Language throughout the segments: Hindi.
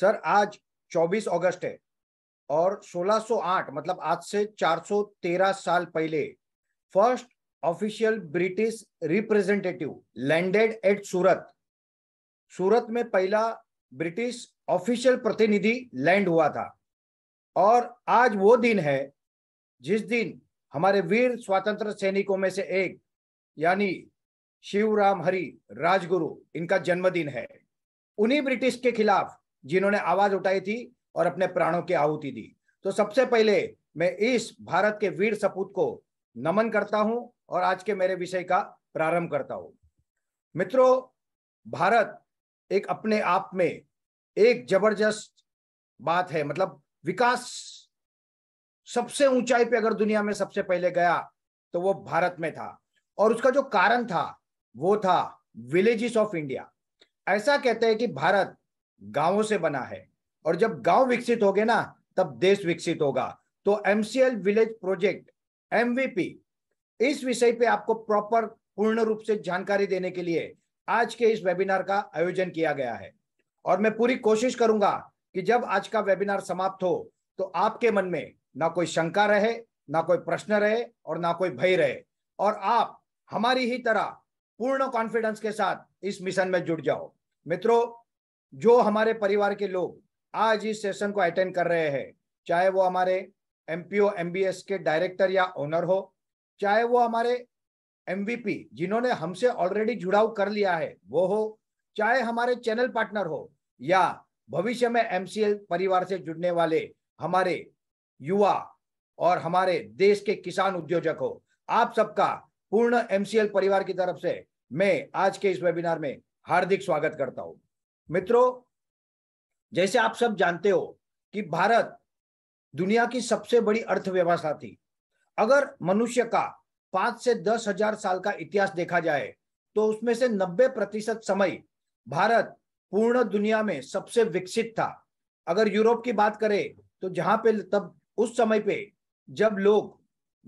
सर आज 24 अगस्त है और 1608 मतलब आज से 413 साल पहले first official British representative landed at Surat Surat में पहला ब्रिटिश ऑफिशियल प्रतिनिधि लैंड हुआ था और आज वो दिन है जिस दिन हमारे वीर स्वतंत्र सैनिकों में से एक यानी शिवराम हरि राजगुरु इनका जन्मदिन है उन्हीं ब्रिटिश के खिलाफ जिन्होंने आवाज उठाई थी और अपने प्राणों की आहुति दी तो सबसे पहले मैं इस भारत के वीर सपूत को नमन करता हूं और आज के मेरे विषय का प्रारंभ करता हूं मित्रों भारत एक अपने आप में एक जबरदस्त बात है मतलब विकास सबसे ऊंचाई पे अगर दुनिया में सबसे पहले गया तो वो भारत में था और उसका जो कारण था वो था विलेजेस ऑफ इंडिया ऐसा कहते हैं कि भारत गांवों से बना है और जब गांव विकसित हो गए ना तब देश विकसित होगा तो एमसीएल विलेज प्रोजेक्ट एमवीपी इस विषय पे आपको प्रॉपर पूर्ण रूप से जानकारी देने के लिए आज के इस वेबिनार का आयोजन किया गया है और मैं पूरी कोशिश करूंगा कि जब आज का वेबिनार समाप्त हो तो आपके मन में ना कोई शंका रहे ना कोई प्रश्न रहे और ना कोई भय रहे और आप हमारी ही तरह पूर्ण कॉन्फिडेंस के साथ इस मिशन में जुड़ जाओ मित्रों जो हमारे परिवार के लोग आज इस सेशन को अटेंड कर रहे हैं चाहे वो हमारे एम पी के डायरेक्टर या ओनर हो चाहे वो हमारे एमवीपी जिन्होंने हमसे ऑलरेडी जुड़ाव कर लिया है वो हो चाहे हमारे चैनल पार्टनर हो या भविष्य में एमसीएल परिवार से जुड़ने वाले हमारे युवा और हमारे देश के किसान उद्योजक हो आप सबका पूर्ण एमसीएल परिवार की तरफ से मैं आज के इस वेबिनार में हार्दिक स्वागत करता हूं मित्रों जैसे आप सब जानते हो कि भारत दुनिया की सबसे बड़ी अर्थव्यवस्था थी अगर मनुष्य का पांच से दस हजार साल का इतिहास देखा जाए तो उसमें से नब्बे प्रतिशत समय भारत पूर्ण दुनिया में सबसे विकसित था अगर यूरोप की बात करें तो जहां पे तब उस समय पे जब लोग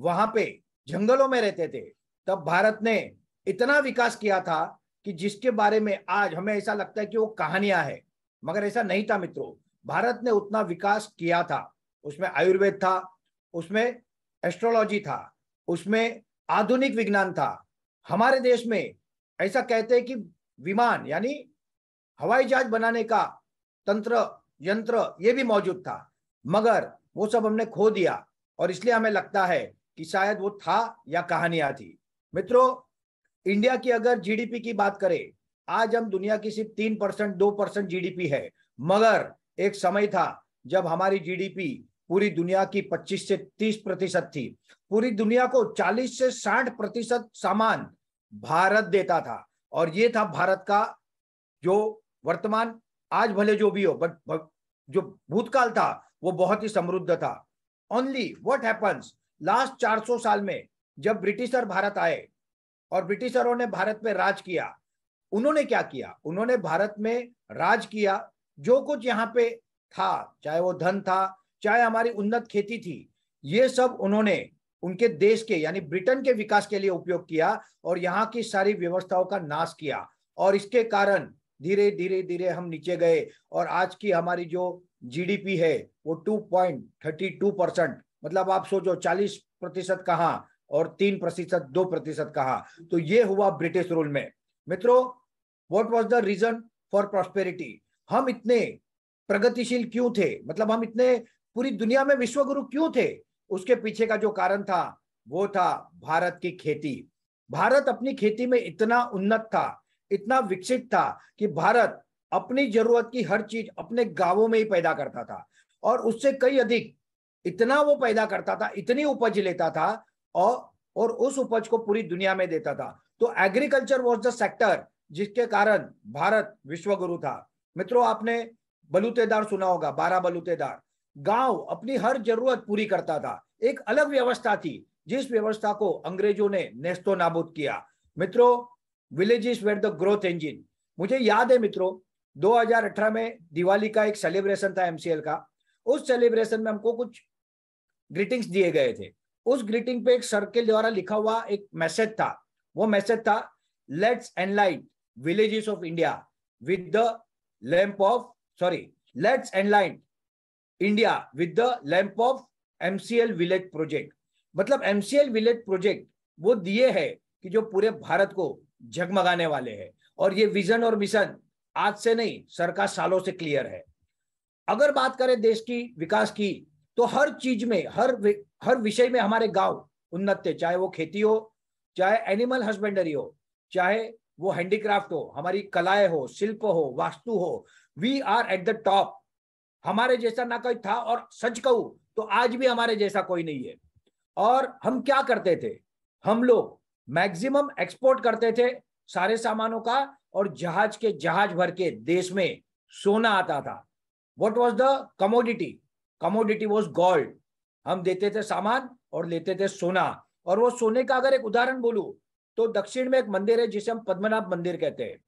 वहां पे जंगलों में रहते थे तब भारत ने इतना विकास किया था कि जिसके बारे में आज हमें ऐसा लगता है कि वो कहानियां है मगर ऐसा नहीं था मित्रों भारत ने उतना विकास किया था उसमें आयुर्वेद था उसमें एस्ट्रोलॉजी था उसमें आधुनिक विज्ञान था हमारे देश में ऐसा कहते हैं कि विमान यानी हवाई जहाज बनाने का तंत्र यंत्र ये भी मौजूद था मगर वो सब हमने खो दिया और इसलिए हमें लगता है कि शायद वो था या कहानियां थी मित्रों इंडिया की अगर जीडीपी की बात करें आज हम दुनिया की सिर्फ तीन परसेंट दो परसेंट जीडीपी है मगर एक समय था जब हमारी जीडीपी पूरी दुनिया की 25 से 30 प्रतिशत थी पूरी दुनिया को 40 से 60 प्रतिशत सामान भारत देता था और ये था भारत का जो वर्तमान आज भले जो भी हो बट जो भूतकाल था वो बहुत ही समृद्ध था ओनली वट हैपन्स लास्ट 400 साल में जब ब्रिटिशर भारत आए और ब्रिटिशरों ने भारत में राज किया उन्होंने क्या किया उन्होंने भारत में राज किया जो कुछ यहाँ पे था चाहे वो धन था चाहे हमारी उन्नत खेती थी ये सब उन्होंने उनके देश के यानी ब्रिटेन के विकास के लिए उपयोग किया और यहाँ की सारी व्यवस्थाओं का नाश किया और इसके कारण धीरे धीरे धीरे हम नीचे गए और आज की हमारी जो जीडीपी है वो 2.32 परसेंट मतलब आप सोचो 40 प्रतिशत कहाँ और तीन प्रतिशत दो प्रतिशत कहा तो ये हुआ ब्रिटिश रूल में मित्रों what was the reason for prosperity हम इतने प्रगतिशील क्यों थे मतलब हम इतने पूरी दुनिया में विश्व गुरु क्यों थे उसके पीछे का जो कारण था वो था भारत की खेती भारत अपनी खेती में इतना उन्नत था इतना विकसित था कि भारत अपनी जरूरत की हर चीज अपने गांवों में ही पैदा करता था और उससे कई अधिक इतना वो पैदा करता था इतनी उपज लेता था और और उस उपज को पूरी दुनिया में देता था तो एग्रीकल्चर वॉज द सेक्टर जिसके कारण भारत विश्वगुरु था मित्रों आपने बलूतेदार सुना होगा बारह बलूतेदार गांव अपनी हर जरूरत पूरी करता था एक अलग व्यवस्था थी जिस व्यवस्था को अंग्रेजों ने नेस्तो नाबूद किया मित्रों villages were the growth engine मुझे याद है मित्रों 2018 में दिवाली का एक सेलिब्रेशन था एमसीएल का उस सेलिब्रेशन में हमको कुछ ग्रीटिंग्स दिए गए थे उस ग्रीटिंग पे एक सर्किल द्वारा लिखा हुआ एक मैसेज था वो मैसेज था let's enlight villages of India with the lamp of sorry let's enlight India with the lamp of MCL village project मतलब एमसीएल विलेज प्रोजेक्ट वो दिए है कि जो पूरे भारत को जगमगाने वाले हैं और ये विजन और मिशन आज से नहीं सरकार सालों से क्लियर है अगर बात करें देश की विकास की तो हर चीज में हर हर विषय में हमारे गांव उन्नत थे चाहे वो खेती हो चाहे एनिमल हस्बेंडरी हो चाहे वो हैंडीक्राफ्ट हो हमारी कलाएं हो शिल्प हो वास्तु हो we are at the top हमारे जैसा ना कोई था और सच कहू तो आज भी हमारे जैसा कोई नहीं है और हम क्या करते थे हम लोग मैक्सिमम एक्सपोर्ट करते थे सारे सामानों का और जहाज के जहाज भर के देश में सोना आता था what was the commodity commodity was gold हम देते थे सामान और लेते थे सोना और वो सोने का अगर एक उदाहरण बोलू तो दक्षिण में एक मंदिर है जिसे हम पद्मनाभ मंदिर कहते हैं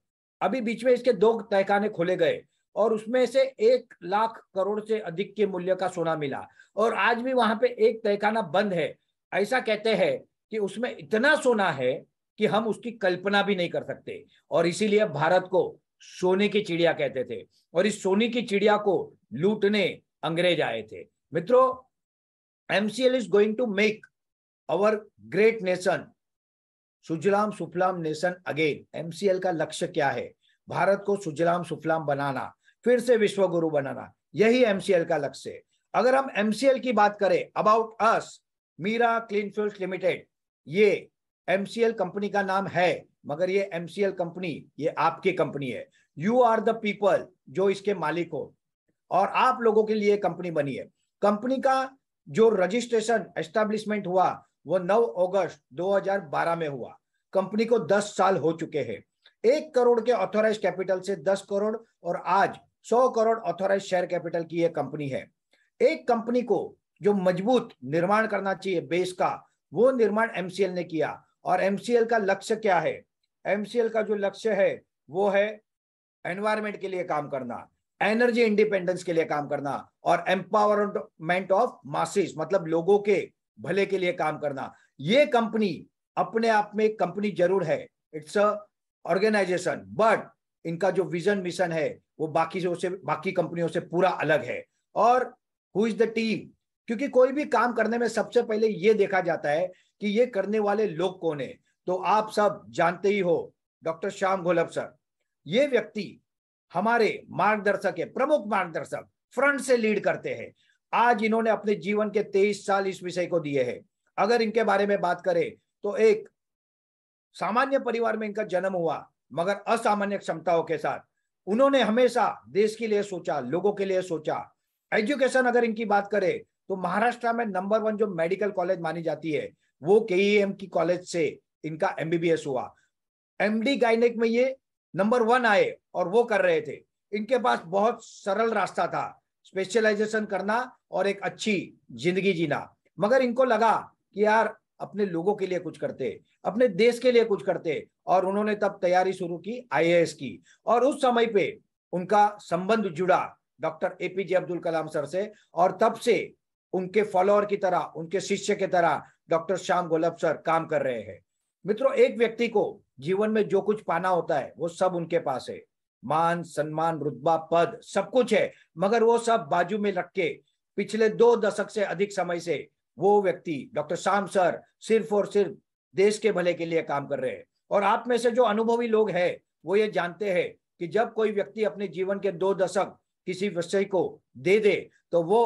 अभी बीच में इसके दो तहखाने खोले गए और उसमें से एक लाख करोड़ से अधिक के मूल्य का सोना मिला और आज भी वहां पे एक तहखाना बंद है ऐसा कहते हैं कि उसमें इतना सोना है कि हम उसकी कल्पना भी नहीं कर सकते और इसीलिए भारत को सोने की चिड़िया कहते थे और इस सोने की चिड़िया को लूटने अंग्रेज आए थे मित्रों MCL is going to make our great nation सुजलाम सुफलाम नेशन अगेन एमसीएल का लक्ष्य क्या है भारत को सुजलाम सुफलाम बनाना फिर से विश्व गुरु बनाना यही एमसीएल का लक्ष्य है अगर हम एमसीएल की बात करें about us Meera clean fuels limited ये एमसीएल कंपनी का नाम है मगर ये एमसीएल कंपनी ये आपकी कंपनी है यू आर द पीपल जो इसके मालिक हो और आप लोगों के लिए कंपनी बनी है कंपनी का जो रजिस्ट्रेशन एस्टेब्लिशमेंट हुआ वो 9 अगस्त 2012 में हुआ कंपनी को 10 साल हो चुके हैं एक करोड़ के ऑथोराइज कैपिटल से 10 करोड़ और आज 100 करोड़ ऑथोराइज शेयर कैपिटल की यह कंपनी है एक कंपनी को जो मजबूत निर्माण करना चाहिए बेस का वो निर्माण एमसीएल ने किया और एमसीएल का लक्ष्य क्या है एमसीएल का जो लक्ष्य है वो है एनवायरमेंट के लिए काम करना एनर्जी इंडिपेंडेंस के लिए काम करना और एम्पावरमेंट ऑफ मासेस मतलब लोगों के भले के लिए काम करना ये कंपनी अपने आप में एक कंपनी जरूर है इट्स अ ऑर्गेनाइजेशन बट इनका जो विजन मिशन है वो बाकी से बाकी कंपनियों से पूरा अलग है और हु इज द टीम क्योंकि कोई भी काम करने में सबसे पहले ये देखा जाता है कि ये करने वाले लोग कौन है तो आप सब जानते ही हो डॉक्टर श्याम घोलप सर ये व्यक्ति हमारे मार्गदर्शक है प्रमुख मार्गदर्शक फ्रंट से लीड करते हैं आज इन्होंने अपने जीवन के तेईस साल इस विषय को दिए हैं अगर इनके बारे में बात करें तो एक सामान्य परिवार में इनका जन्म हुआ मगर असामान्य क्षमताओं के साथ उन्होंने हमेशा देश के लिए सोचा लोगों के लिए सोचा एजुकेशन अगर इनकी बात करें तो महाराष्ट्र में नंबर वन जो मेडिकल कॉलेज मानी जाती है वो के की कॉलेज से इनका एमबीबीएस हुआ एमडी गाइनेक में ये नंबर वन आए और वो कर रहे थे इनके पास बहुत सरल रास्ता था स्पेशलाइजेशन करना और एक अच्छी जिंदगी जीना मगर इनको लगा कि यार अपने लोगों के लिए कुछ करते अपने देश के लिए कुछ करते और उन्होंने तब तैयारी शुरू की आईएएस की और उस समय पे उनका संबंध जुड़ा doctor APJ Abdul Kalam sir से और तब से उनके फॉलोअर की तरह उनके शिष्य के तरह डॉक्टर श्याम गोलब सर काम कर रहे हैं मित्रों एक व्यक्ति को जीवन में जो कुछ पाना होता है वो सब उनके पास है मान सम्मान रुतबा पद सब कुछ है मगर वो सब बाजू में रख के पिछले दो दशक से अधिक समय से वो व्यक्ति डॉक्टर शाम सर सिर्फ और सिर्फ देश के भले के लिए काम कर रहे हैं और आप में से जो अनुभवी लोग हैं वो ये जानते हैं कि जब कोई व्यक्ति अपने जीवन के दो दशक किसी विषय को दे दे तो वो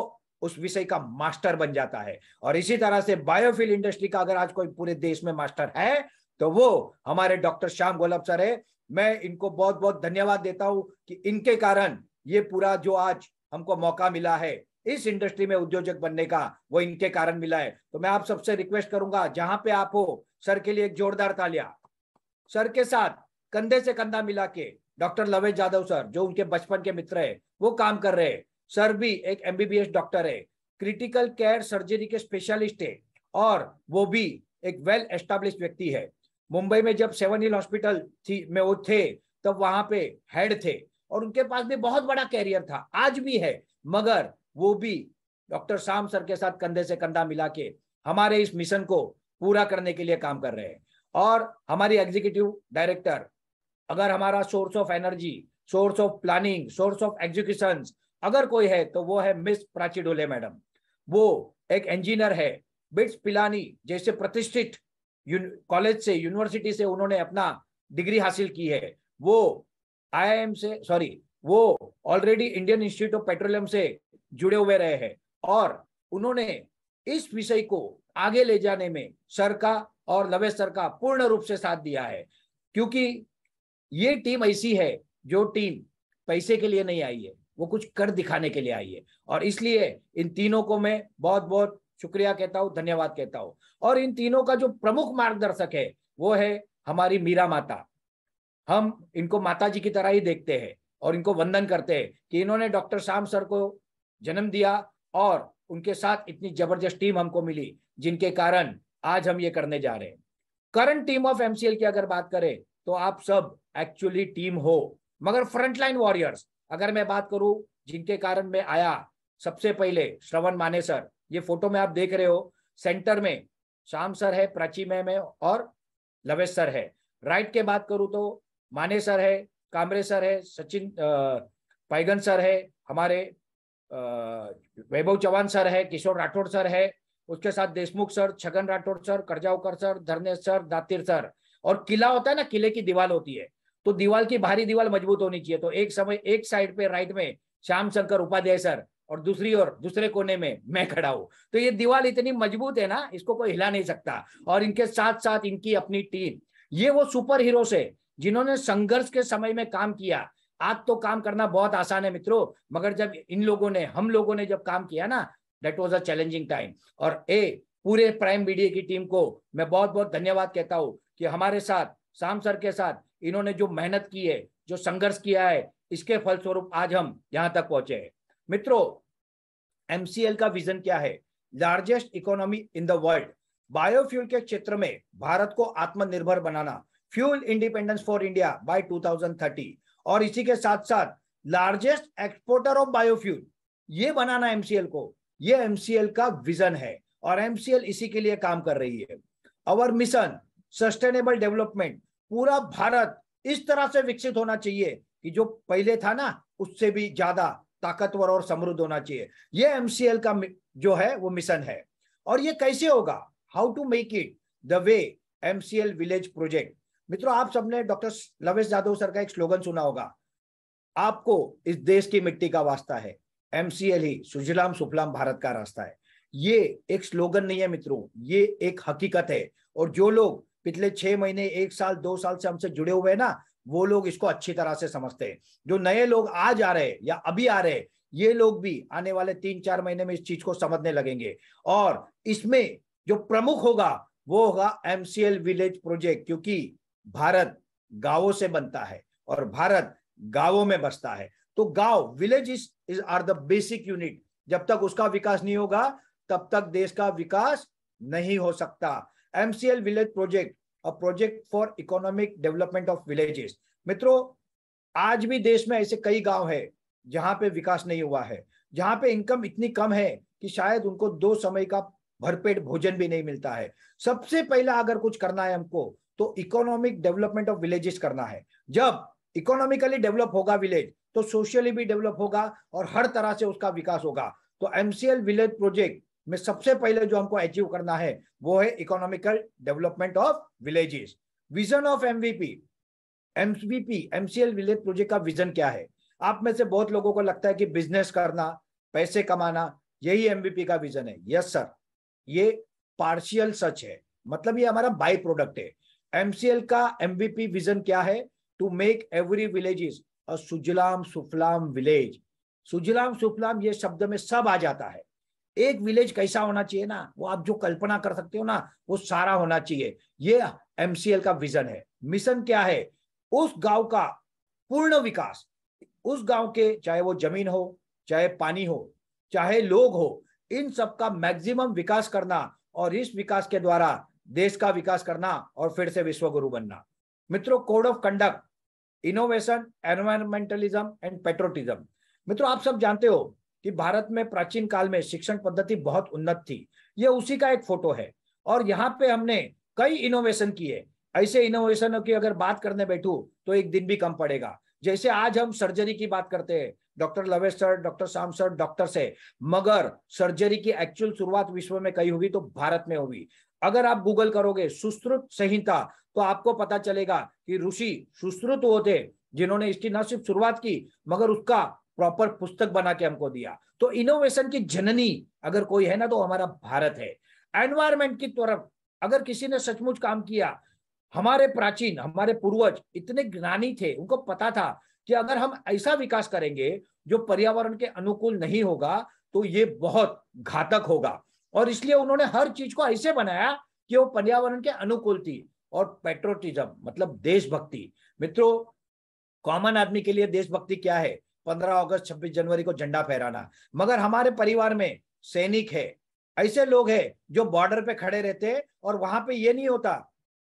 उस विषय का मास्टर बन जाता है और इसी तरह से बायोफिल इंडस्ट्री का अगर आज कोई पूरे देश में मास्टर है तो वो हमारे डॉक्टर श्याम गोलब सर है मैं इनको बहुत बहुत धन्यवाद देता हूं कि इनके कारण ये पूरा जो आज हमको मौका मिला है इस इंडस्ट्री में उद्योजक बनने का वो इनके कारण मिला है तो मैं आप सबसे रिक्वेस्ट करूंगा जहां पे आप हो सर के लिए एक जोरदार तालिया सर के साथ कंधे से कंधा मिला के डॉक्टर लवेश यादव सर जो उनके बचपन के मित्र है वो काम कर रहे हैं सर भी एक एमबीबीएस डॉक्टर है क्रिटिकल केयर सर्जरी के स्पेशलिस्ट है और वो भी एक वेल एस्टेब्लिश व्यक्ति है मुंबई में जब सेवन हिल हॉस्पिटल थी में वो थे तब वहां पे हेड थे और उनके पास भी बहुत बड़ा कैरियर था आज भी है मगर वो भी डॉक्टर शाम सर के साथ कंधे से कंधा मिला के हमारे इस मिशन को पूरा करने के लिए काम कर रहे हैं और हमारी एग्जीक्यूटिव डायरेक्टर अगर हमारा source of energy source of planning source of execution अगर कोई है तो वो है मिस प्राची डोले मैडम वो एक इंजीनियर है बिट्स पिलानी जैसे प्रतिष्ठित कॉलेज से यूनिवर्सिटी से उन्होंने अपना डिग्री हासिल की है वो आईआईएम से सॉरी वो already Indian Institute of Petroleum से जुड़े हुए रहे हैं और उन्होंने इस विषय को आगे ले जाने में सर का और लवेश सर का पूर्ण रूप से साथ दिया है क्योंकि ये टीम ऐसी है जो टीम पैसे के लिए नहीं आई है वो कुछ कर दिखाने के लिए आई है और इसलिए इन तीनों को मैं बहुत बहुत शुक्रिया कहता हूँ धन्यवाद कहता हूँ और इन तीनों का जो प्रमुख मार्गदर्शक है वो है हमारी मीरा माता हम इनको माता जी की तरह ही देखते हैं और इनको वंदन करते हैं कि इन्होंने डॉक्टर श्याम सर को जन्म दिया और उनके साथ इतनी जबरदस्त टीम हमको मिली जिनके कारण आज हम ये करने जा रहे हैं करंट टीम ऑफ एमसीएल की अगर बात करें तो आप सब एक्चुअली टीम हो मगर फ्रंटलाइन वॉरियर्स अगर मैं बात करूं जिनके कारण मैं आया सबसे पहले श्रवण माने सर ये फोटो में आप देख रहे हो सेंटर में श्याम सर है प्राची मैम है और लवेश सर है राइट के बात करूँ तो माने सर है कामरे सर है सचिन पैगन सर है हमारे वैभव चौहान सर है किशोर राठौड़ सर है उसके साथ Deshmukh sir Chhagan Rathod sir Karjavkar sir Dharne sir Datir sir और किला होता है ना किले की दीवार होती है तो दीवार की भारी दीवार मजबूत होनी चाहिए तो एक समय एक साइड पे राइट में श्याम शंकर उपाध्याय सर और दूसरी ओर दूसरे कोने में मैं खड़ा हूं तो ये दीवार इतनी मजबूत है ना इसको कोई हिला नहीं सकता और इनके साथ साथ इनकी अपनी टीम ये वो सुपर हीरो से जिन्होंने संघर्ष के समय में काम किया आज तो काम करना बहुत आसान है मित्रों मगर जब इन लोगों ने हम लोगों ने जब काम किया ना that was a challenging time और ए पूरे प्राइम मीडिया की टीम को मैं बहुत बहुत धन्यवाद कहता हूँ कि हमारे साथ शाम सर के साथ इन्होंने जो मेहनत की है जो संघर्ष किया है इसके फलस्वरूप आज हम यहाँ तक पहुंचे हैं मित्रों एमसीएल का विजन क्या है largest economy in the world biofuel के क्षेत्र में भारत को आत्मनिर्भर बनाना fuel independence for India by 2030 और इसी के साथ साथ लार्जेस्ट एक्सपोर्टर ऑफ बायोफ्यूल ये बनाना एमसीएल को ये एमसीएल का विजन है और एमसीएल इसी के लिए काम कर रही है अवर मिशन सस्टेनेबल डेवलपमेंट पूरा भारत इस तरह से विकसित होना चाहिए कि जो पहले था ना उससे भी ज्यादा ताकतवर और समृद्ध होना चाहिए ये एमसीएल का जो है वो मिशन है और ये कैसे होगा how to make it the way MCL village project मित्रों आप सबने डॉक्टर लवेश जाधव सर का एक स्लोगन सुना होगा आपको इस देश की मिट्टी का वास्ता है एमसीएल ही सुजलाम सुफलाम भारत का रास्ता है ये एक स्लोगन नहीं है मित्रों ये एक हकीकत है और जो लोग पिछले छह महीने एक साल दो साल से हमसे जुड़े हुए हैं ना वो लोग इसको अच्छी तरह से समझते हैं जो नए लोग आज आ रहे या अभी आ रहे ये लोग भी आने वाले तीन चार महीने में इस चीज को समझने लगेंगे और इसमें जो प्रमुख होगा वो होगा एमसीएल विलेज प्रोजेक्ट क्योंकि भारत गांवों से बनता है और भारत गांवों में बसता है तो गांव village is is are the basic unit जब तक उसका विकास नहीं होगा तब तक देश का विकास नहीं हो सकता MCL village project a project for economic development of villages मित्रों आज भी देश में ऐसे कई गांव है जहां पे विकास नहीं हुआ है जहां पे इनकम इतनी कम है कि शायद उनको दो समय का भरपेट भोजन भी नहीं मिलता है सबसे पहला अगर कुछ करना है हमको तो इकोनॉमिक डेवलपमेंट ऑफ विलेजेस करना है जब इकोनॉमिकली डेवलप होगा विलेज तो सोशली भी डेवलप होगा और हर तरह से उसका विकास होगा तो एमसीएल विलेज प्रोजेक्ट में सबसे पहले जो हमको अचीव करना है वो है economical development of villages vision of MVP MVP MCL village project का विजन क्या है आप में से बहुत लोगों को लगता है कि बिजनेस करना पैसे कमाना यही एमवीपी का विजन है यस सर ये पार्शियल सच है मतलब ये हमारा बाई प्रोडक्ट है एमसीएल का एमवीपी विजन क्या है टू मेक एवरी विलेजेस और सुजलाम सुफलाम विलेज सुजलाम सुफलाम ये शब्द में सब आ जाता है एक विलेज कैसा होना चाहिए ना वो आप जो कल्पना कर सकते हो ना वो सारा होना चाहिए ये एमसीएल का विजन है मिशन क्या है उस गांव का पूर्ण विकास उस गांव के चाहे वो जमीन हो चाहे पानी हो चाहे लोग हो इन सब का मैक्सिमम विकास करना और इस विकास के द्वारा देश का विकास करना और फिर से विश्व गुरु बनना मित्रों code of conduct innovation environmentalism and patriotism मित्रों आप सब जानते हो कि भारत में प्राचीन काल में शिक्षण पद्धति बहुत उन्नत थी ये उसी का एक फोटो है और यहाँ पे हमने कई इनोवेशन किए ऐसे इनोवेशनों की अगर बात करने बैठू तो एक दिन भी कम पड़ेगा जैसे आज हम सर्जरी की बात करते हैं डॉक्टर लवेश सर डॉक्टर शाम सर डॉक्टर से मगर सर्जरी की एक्चुअल शुरुआत विश्व में कई होगी तो भारत में होगी अगर आप गूगल करोगे सुश्रुत संहिता तो आपको पता चलेगा कि ऋषि सुश्रुत होते जिन्होंने इसकी न सिर्फ शुरुआत की मगर उसका प्रॉपर पुस्तक बना के हमको दिया तो इनोवेशन की जननी अगर कोई है ना तो हमारा भारत है एनवायरमेंट की तरफ अगर किसी ने सचमुच काम किया हमारे प्राचीन हमारे पूर्वज इतने ज्ञानी थे उनको पता था कि अगर हम ऐसा विकास करेंगे जो पर्यावरण के अनुकूल नहीं होगा तो ये बहुत घातक होगा और इसलिए उन्होंने हर चीज को ऐसे बनाया कि वो पर्यावरण के अनुकूल थी और पेट्रोटिज्म मतलब देशभक्ति मित्रों कॉमन आदमी के लिए देशभक्ति क्या है पंद्रह अगस्त छब्बीस जनवरी को झंडा फहराना मगर हमारे परिवार में सैनिक है ऐसे लोग हैं जो बॉर्डर पे खड़े रहते हैं और वहां पे ये नहीं होता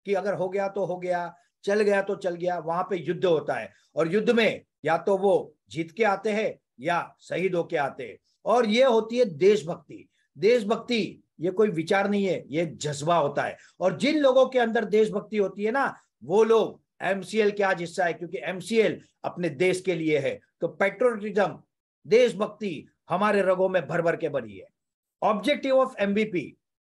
कि अगर हो गया तो हो गया चल गया तो चल गया वहां पे युद्ध होता है और युद्ध में या तो वो जीत के आते हैं या शहीद होके आते हैं और ये होती है देशभक्ति देशभक्ति ये कोई विचार नहीं है ये जज्बा होता है और जिन लोगों के अंदर देशभक्ति होती है ना वो लोग एमसीएल के आज हिस्सा है क्योंकि एमसीएल अपने देश के लिए है तो पेट्रोटिज्म देशभक्ति हमारे रगों में भर भर के बनी है ऑब्जेक्टिव ऑफ एमबीपी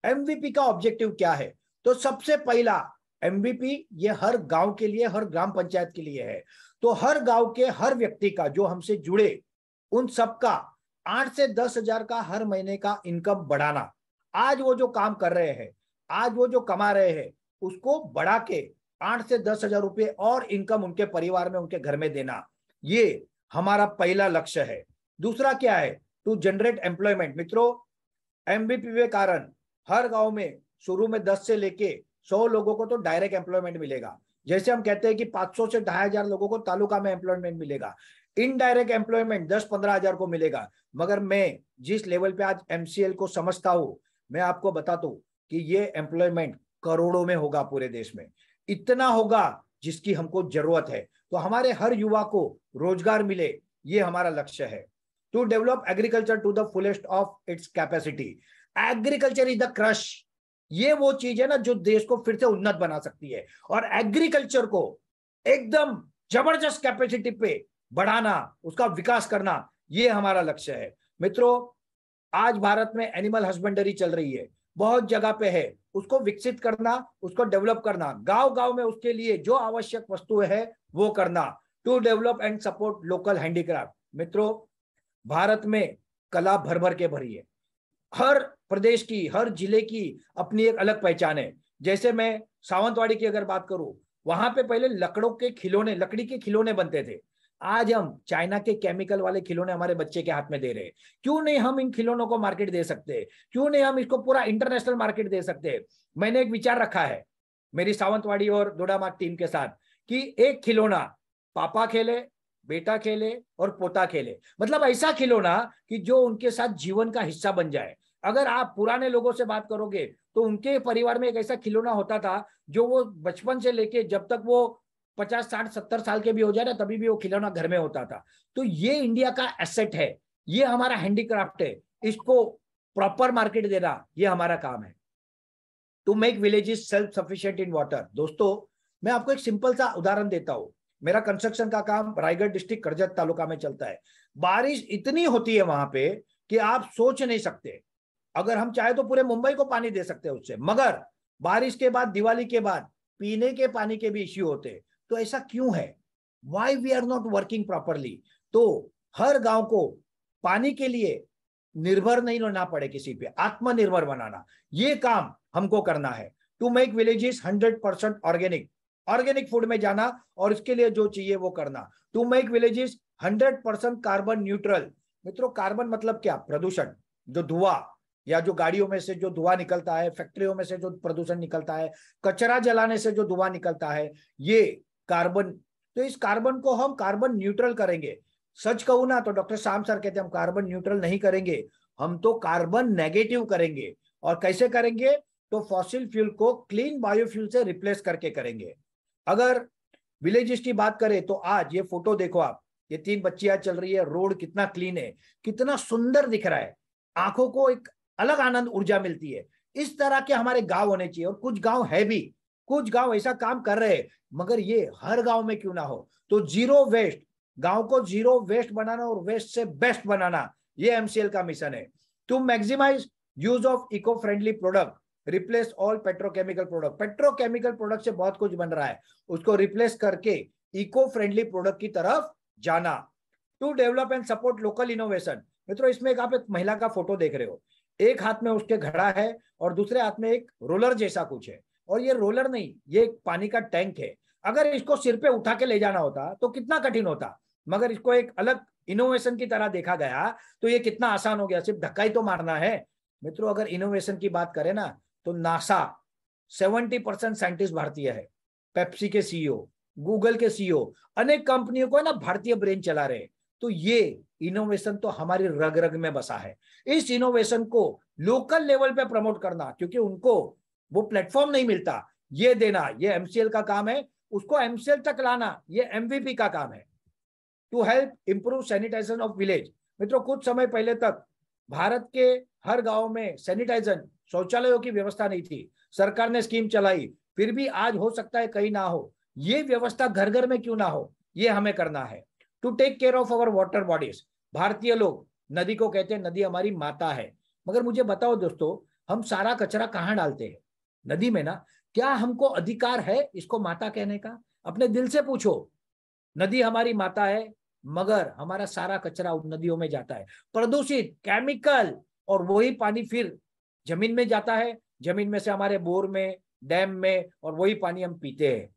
एमवीपी का ऑब्जेक्टिव क्या है तो सबसे पहला एमबीपी ये हर गांव के लिए हर ग्राम पंचायत के लिए है तो हर गांव के हर व्यक्ति का जो हमसे जुड़े उन सबका आठ से दस हजार का हर महीने का इनकम बढ़ाना आज वो जो काम कर रहे हैं आज वो जो कमा रहे हैं उसको बढ़ा के आठ से दस हजार रुपए और इनकम उनके परिवार में उनके घर में देना ये हमारा पहला लक्ष्य है दूसरा क्या है टू जनरेट एम्प्लॉयमेंट मित्रों एमबीपी के कारण हर गांव में शुरू में दस से लेके सौ लोगों को तो डायरेक्ट एम्प्लॉयमेंट मिलेगा जैसे हम कहते हैं कि पांच सौ से ढाई हजार लोगों को तालुका में एम्प्लॉयमेंट मिलेगा इनडायरेक्ट एम्प्लॉयमेंट दस पंद्रह हजार को मिलेगा मगर मैं जिस लेवल पे आज एमसीएल को समझता हूँ मैं आपको बता दू कि ये एम्प्लॉयमेंट करोड़ों में होगा पूरे देश में इतना होगा जिसकी हमको जरूरत है तो हमारे हर युवा को रोजगार मिले ये हमारा लक्ष्य है to develop agriculture to the fullest of its capacity agriculture is the crux ये वो चीज है ना जो देश को फिर से उन्नत बना सकती है और एग्रीकल्चर को एकदम जबरदस्त कैपेसिटी पे बढ़ाना उसका विकास करना ये हमारा लक्ष्य है मित्रों आज भारत में एनिमल हस्बेंडरी चल रही है बहुत जगह पे है उसको विकसित करना उसको डेवलप करना गांव गांव में उसके लिए जो आवश्यक वस्तु है वो करना to develop and support local handicraft मित्रों भारत में कला भर भर के भरी है हर प्रदेश की हर जिले की अपनी एक अलग पहचान है जैसे मैं सावंतवाड़ी की अगर बात करूं वहां पे पहले लकड़ों के खिलौने लकड़ी के खिलौने बनते थे आज हम चाइना के केमिकल वाले खिलौने हमारे बच्चे के हाथ में दे रहे हैं क्यों नहीं हम इन खिलौनों को मार्केट दे सकते क्यों नहीं हम इसको पूरा इंटरनेशनल मार्केट दे सकते मैंने एक विचार रखा है मेरी सावंतवाड़ी और दोडामाग टीम के साथ कि एक खिलौना पापा खेले बेटा खेले और पोता खेले मतलब ऐसा खिलौना कि जो उनके साथ जीवन का हिस्सा बन जाए अगर आप पुराने लोगों से बात करोगे तो उनके परिवार में एक ऐसा खिलौना होता था जो वो बचपन से लेके जब तक वो पचास साठ सत्तर साल के भी हो जाए ना तभी भी वो खिलौना घर में होता था तो ये इंडिया का एसेट है ये हमारा हैंडीक्राफ्ट है इसको प्रॉपर मार्केट देना ये हमारा काम है to make villages self sufficient in water दोस्तों मैं आपको एक सिंपल सा उदाहरण देता हूं मेरा कंस्ट्रक्शन का काम रायगढ़ डिस्ट्रिक्ट करजत तालुका में चलता है बारिश इतनी होती है वहां पे कि आप सोच नहीं सकते अगर हम चाहे तो पूरे मुंबई को पानी दे सकते हैं उससे मगर बारिश के बाद दिवाली के बाद पीने के पानी के भी इश्यू होते हैं तो ऐसा क्यों है why we are not working properly तो हर गांव को पानी के लिए निर्भर नहीं रहना पड़े किसी पे आत्मनिर्भर बनाना ये काम हमको करना है to make villages hundred percent organic organic food में जाना और इसके लिए जो चाहिए वो करना to make villages hundred percent carbon neutral मित्रों कार्बन मतलब क्या प्रदूषण जो धुआं या जो गाड़ियों में से जो धुआं निकलता है फैक्ट्रियों में से जो प्रदूषण निकलता है कचरा जलाने से जो धुआं निकलता है ये कार्बन तो इस कार्बन को हम कार्बन न्यूट्रल करेंगे सच कहू ना तो डॉक्टर शाम सर कहते हैं हम कार्बन न्यूट्रल नहीं करेंगे हम तो कार्बन नेगेटिव करेंगे और कैसे करेंगे तो फॉसिल फ्यूल को क्लीन बायोफ्यूल से रिप्लेस करके करेंगे अगर विलेजेस की बात करें तो आज ये फोटो देखो आप ये तीन बच्चियां चल रही है रोड कितना क्लीन है कितना सुंदर दिख रहा है आंखों को एक अलग आनंद ऊर्जा मिलती है इस तरह के हमारे गांव होने चाहिए और कुछ गांव है भी कुछ गांव ऐसा काम कर रहे मगर ये हर गांव में क्यों ना हो तो जीरो वेस्ट गांव को जीरो वेस्ट बनाना और वेस्ट से बेस्ट बनाना ये एमसीएल का मिशन है to maximize use of eco friendly product replace all petrochemical product petrochemical product से बहुत कुछ बन रहा है उसको रिप्लेस करके इको फ्रेंडली प्रोडक्ट की तरफ जाना to develop and support local innovation मित्रों इसमें एक आप एक महिला का फोटो देख रहे हो एक हाथ में उसके घड़ा है और दूसरे हाथ में एक रोलर जैसा कुछ है और ये रोलर नहीं ये एक पानी का टैंक है अगर इसको सिर पे उठा के ले जाना होता तो कितना कठिन होता मगर इसको एक अलग इनोवेशन की तरह देखा गया तो ये कितना आसान हो गया सिर्फ धक्का ही तो मारना है मित्रों अगर इनोवेशन की बात करें ना तो नासा सेवेंटी परसेंट साइंटिस्ट भारतीय है पेप्सी के सीईओ गूगल e के सीईओ e अनेक कंपनियों को है ना भारतीय ब्रेन चला रहे तो ये इनोवेशन तो हमारी रग रग में बसा है इस इनोवेशन को लोकल लेवल पे प्रमोट करना क्योंकि उनको वो प्लेटफॉर्म नहीं मिलता ये देना ये एमसीएल का काम है उसको एमसीएल तक लाना ये एमवीपी का काम है to help improve sanitisation of village मित्रों कुछ समय पहले तक भारत के हर गांव में सैनिटाइजन शौचालयों की व्यवस्था नहीं थी सरकार ने स्कीम चलाई फिर भी आज हो सकता है कहीं ना हो ये व्यवस्था घर घर में क्यों ना हो ये हमें करना है to take care of our water bodies भारतीय लोग नदी को कहते हैं नदी हमारी माता है मगर मुझे बताओ दोस्तों हम सारा कचरा कहाँ डालते हैं नदी में ना क्या हमको अधिकार है इसको माता कहने का अपने दिल से पूछो नदी हमारी माता है मगर हमारा सारा कचरा उन नदियों में जाता है प्रदूषित केमिकल और वही पानी फिर जमीन में जाता है जमीन में से हमारे बोर में डैम में और वही पानी हम पीते हैं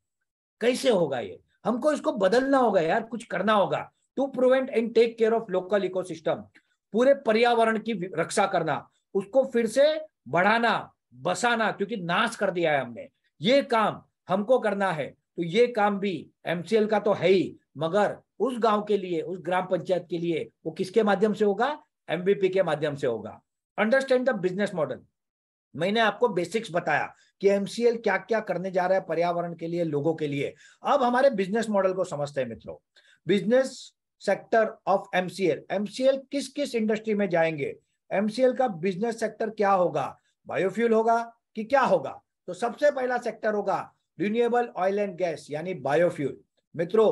कैसे होगा ये हमको इसको बदलना होगा यार कुछ करना होगा to prevent and take care of local ecosystem पूरे पर्यावरण की रक्षा करना उसको फिर से बढ़ाना बसाना क्योंकि नाश कर दिया है हमने ये काम हमको करना है तो ये काम भी एमसीएल का तो है ही मगर उस गांव के लिए उस ग्राम पंचायत के लिए वो किसके माध्यम से होगा एमबीपी के माध्यम से होगा अंडरस्टैंड द बिजनेस मॉडल मैंने आपको बेसिक्स बताया कि एमसीएल क्या क्या करने जा रहा है पर्यावरण के लिए लोगों के लिए अब हमारे बिजनेस मॉडल को समझते हैं मित्रों business sector of MCL MCL किस किस इंडस्ट्री में जाएंगे एमसीएल का बिजनेस सेक्टर क्या होगा बायोफ्यूल होगा कि क्या होगा तो सबसे पहला सेक्टर होगा रिन्यूएबल ऑयल एंड गैस यानी बायोफ्यूल मित्रों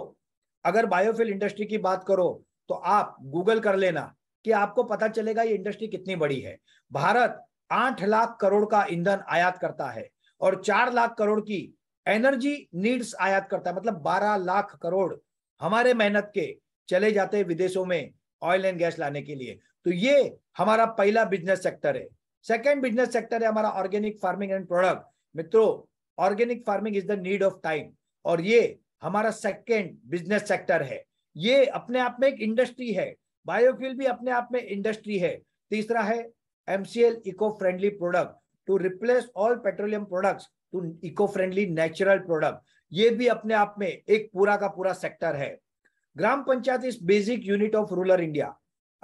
अगर बायोफ्यूल इंडस्ट्री की बात करो तो आप गूगल कर लेना कि आपको पता चलेगा ये इंडस्ट्री कितनी बड़ी है भारत आठ लाख करोड़ का ईंधन आयात करता है और चार लाख करोड़ की एनर्जी नीड्स आयात करता है मतलब बारह लाख करोड़ हमारे मेहनत के चले जाते विदेशों में ऑयल एंड गैस लाने के लिए तो ये हमारा पहला बिजनेस सेक्टर है सेकेंड बिजनेस सेक्टर है हमारा ऑर्गेनिक फार्मिंग एंड प्रोडक्ट मित्रों organic farming is the need of time और ये हमारा सेकेंड बिजनेस सेक्टर है ये अपने आप में एक इंडस्ट्री है बायोफ्यूल भी अपने आप में इंडस्ट्री है तीसरा है MCL eco friendly product to replace all petroleum products to eco friendly natural product ये भी अपने आप में एक पूरा का पूरा सेक्टर है gram panchayat is basic unit of rural India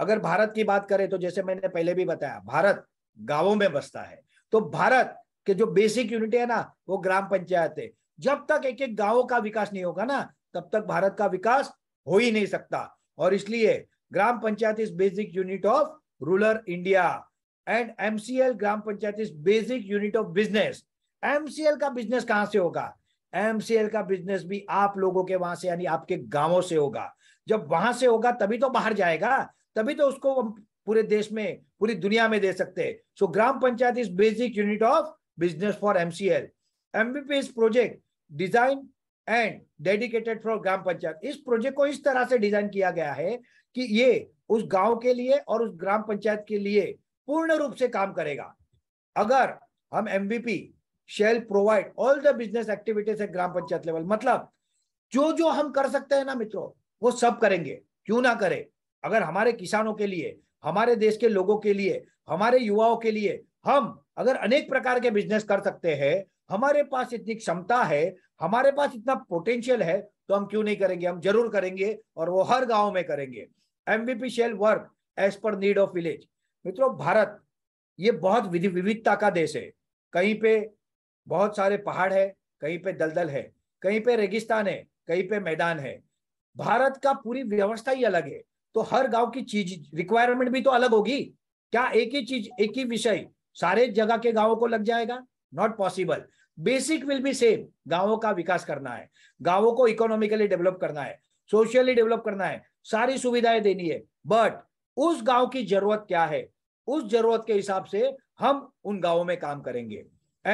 अगर भारत की बात करें तो जैसे मैंने पहले भी बताया भारत गांवों में बसता है तो भारत के जो बेसिक यूनिट है ना वो ग्राम पंचायत है जब तक एक एक गांव का विकास नहीं होगा ना तब तक भारत का विकास हो ही नहीं सकता और इसलिए gram panchayat is basic unit of rural India and MCL gram panchayat is basic unit of business MCL का बिजनेस कहां से होगा एमसीएल का बिजनेस भी आप लोगों के वहां से यानी आपके गांवों से होगा जब वहां से होगा तभी तो बाहर जाएगा तभी तो उसको पूरे देश में पूरी दुनिया में दे सकते हैं so so, gram panchayat is basic unit of business for MCL MBPS project design and dedicated for gram panchayat इस प्रोजेक्ट को इस तरह से डिजाइन किया गया है कि ये उस गांव के लिए और उस ग्राम पंचायत के लिए पूर्ण रूप से काम करेगा अगर हम MBP shall provide all the business activities at gram panchayat level मतलब जो जो हम कर सकते हैं ना मित्रों वो सब करेंगे क्यों ना करें अगर हमारे किसानों के लिए हमारे देश के लोगों के लिए हमारे युवाओं के लिए हम अगर अनेक प्रकार के बिजनेस कर सकते हैं हमारे पास इतनी क्षमता है हमारे पास इतना पोटेंशियल है तो हम क्यों नहीं करेंगे हम जरूर करेंगे और वो हर गांव में करेंगे MBP shall work as per need of village मित्रों भारत ये बहुत विविधता का देश है कहीं पे बहुत सारे पहाड़ है कहीं पे दलदल है कहीं पे रेगिस्तान है कहीं पे मैदान है भारत का पूरी व्यवस्था ही अलग है तो हर गांव की चीज रिक्वायरमेंट भी तो अलग होगी क्या एक ही चीज एक ही विषय सारे जगह के गांवों को लग जाएगा not possible basic will be same गांवों का विकास करना है गांवों को इकोनॉमिकली डेवलप करना है सोशली डेवलप करना है सारी सुविधाएं देनी है बट उस गांव की जरूरत क्या है उस जरूरत के हिसाब से हम उन गांवों में काम करेंगे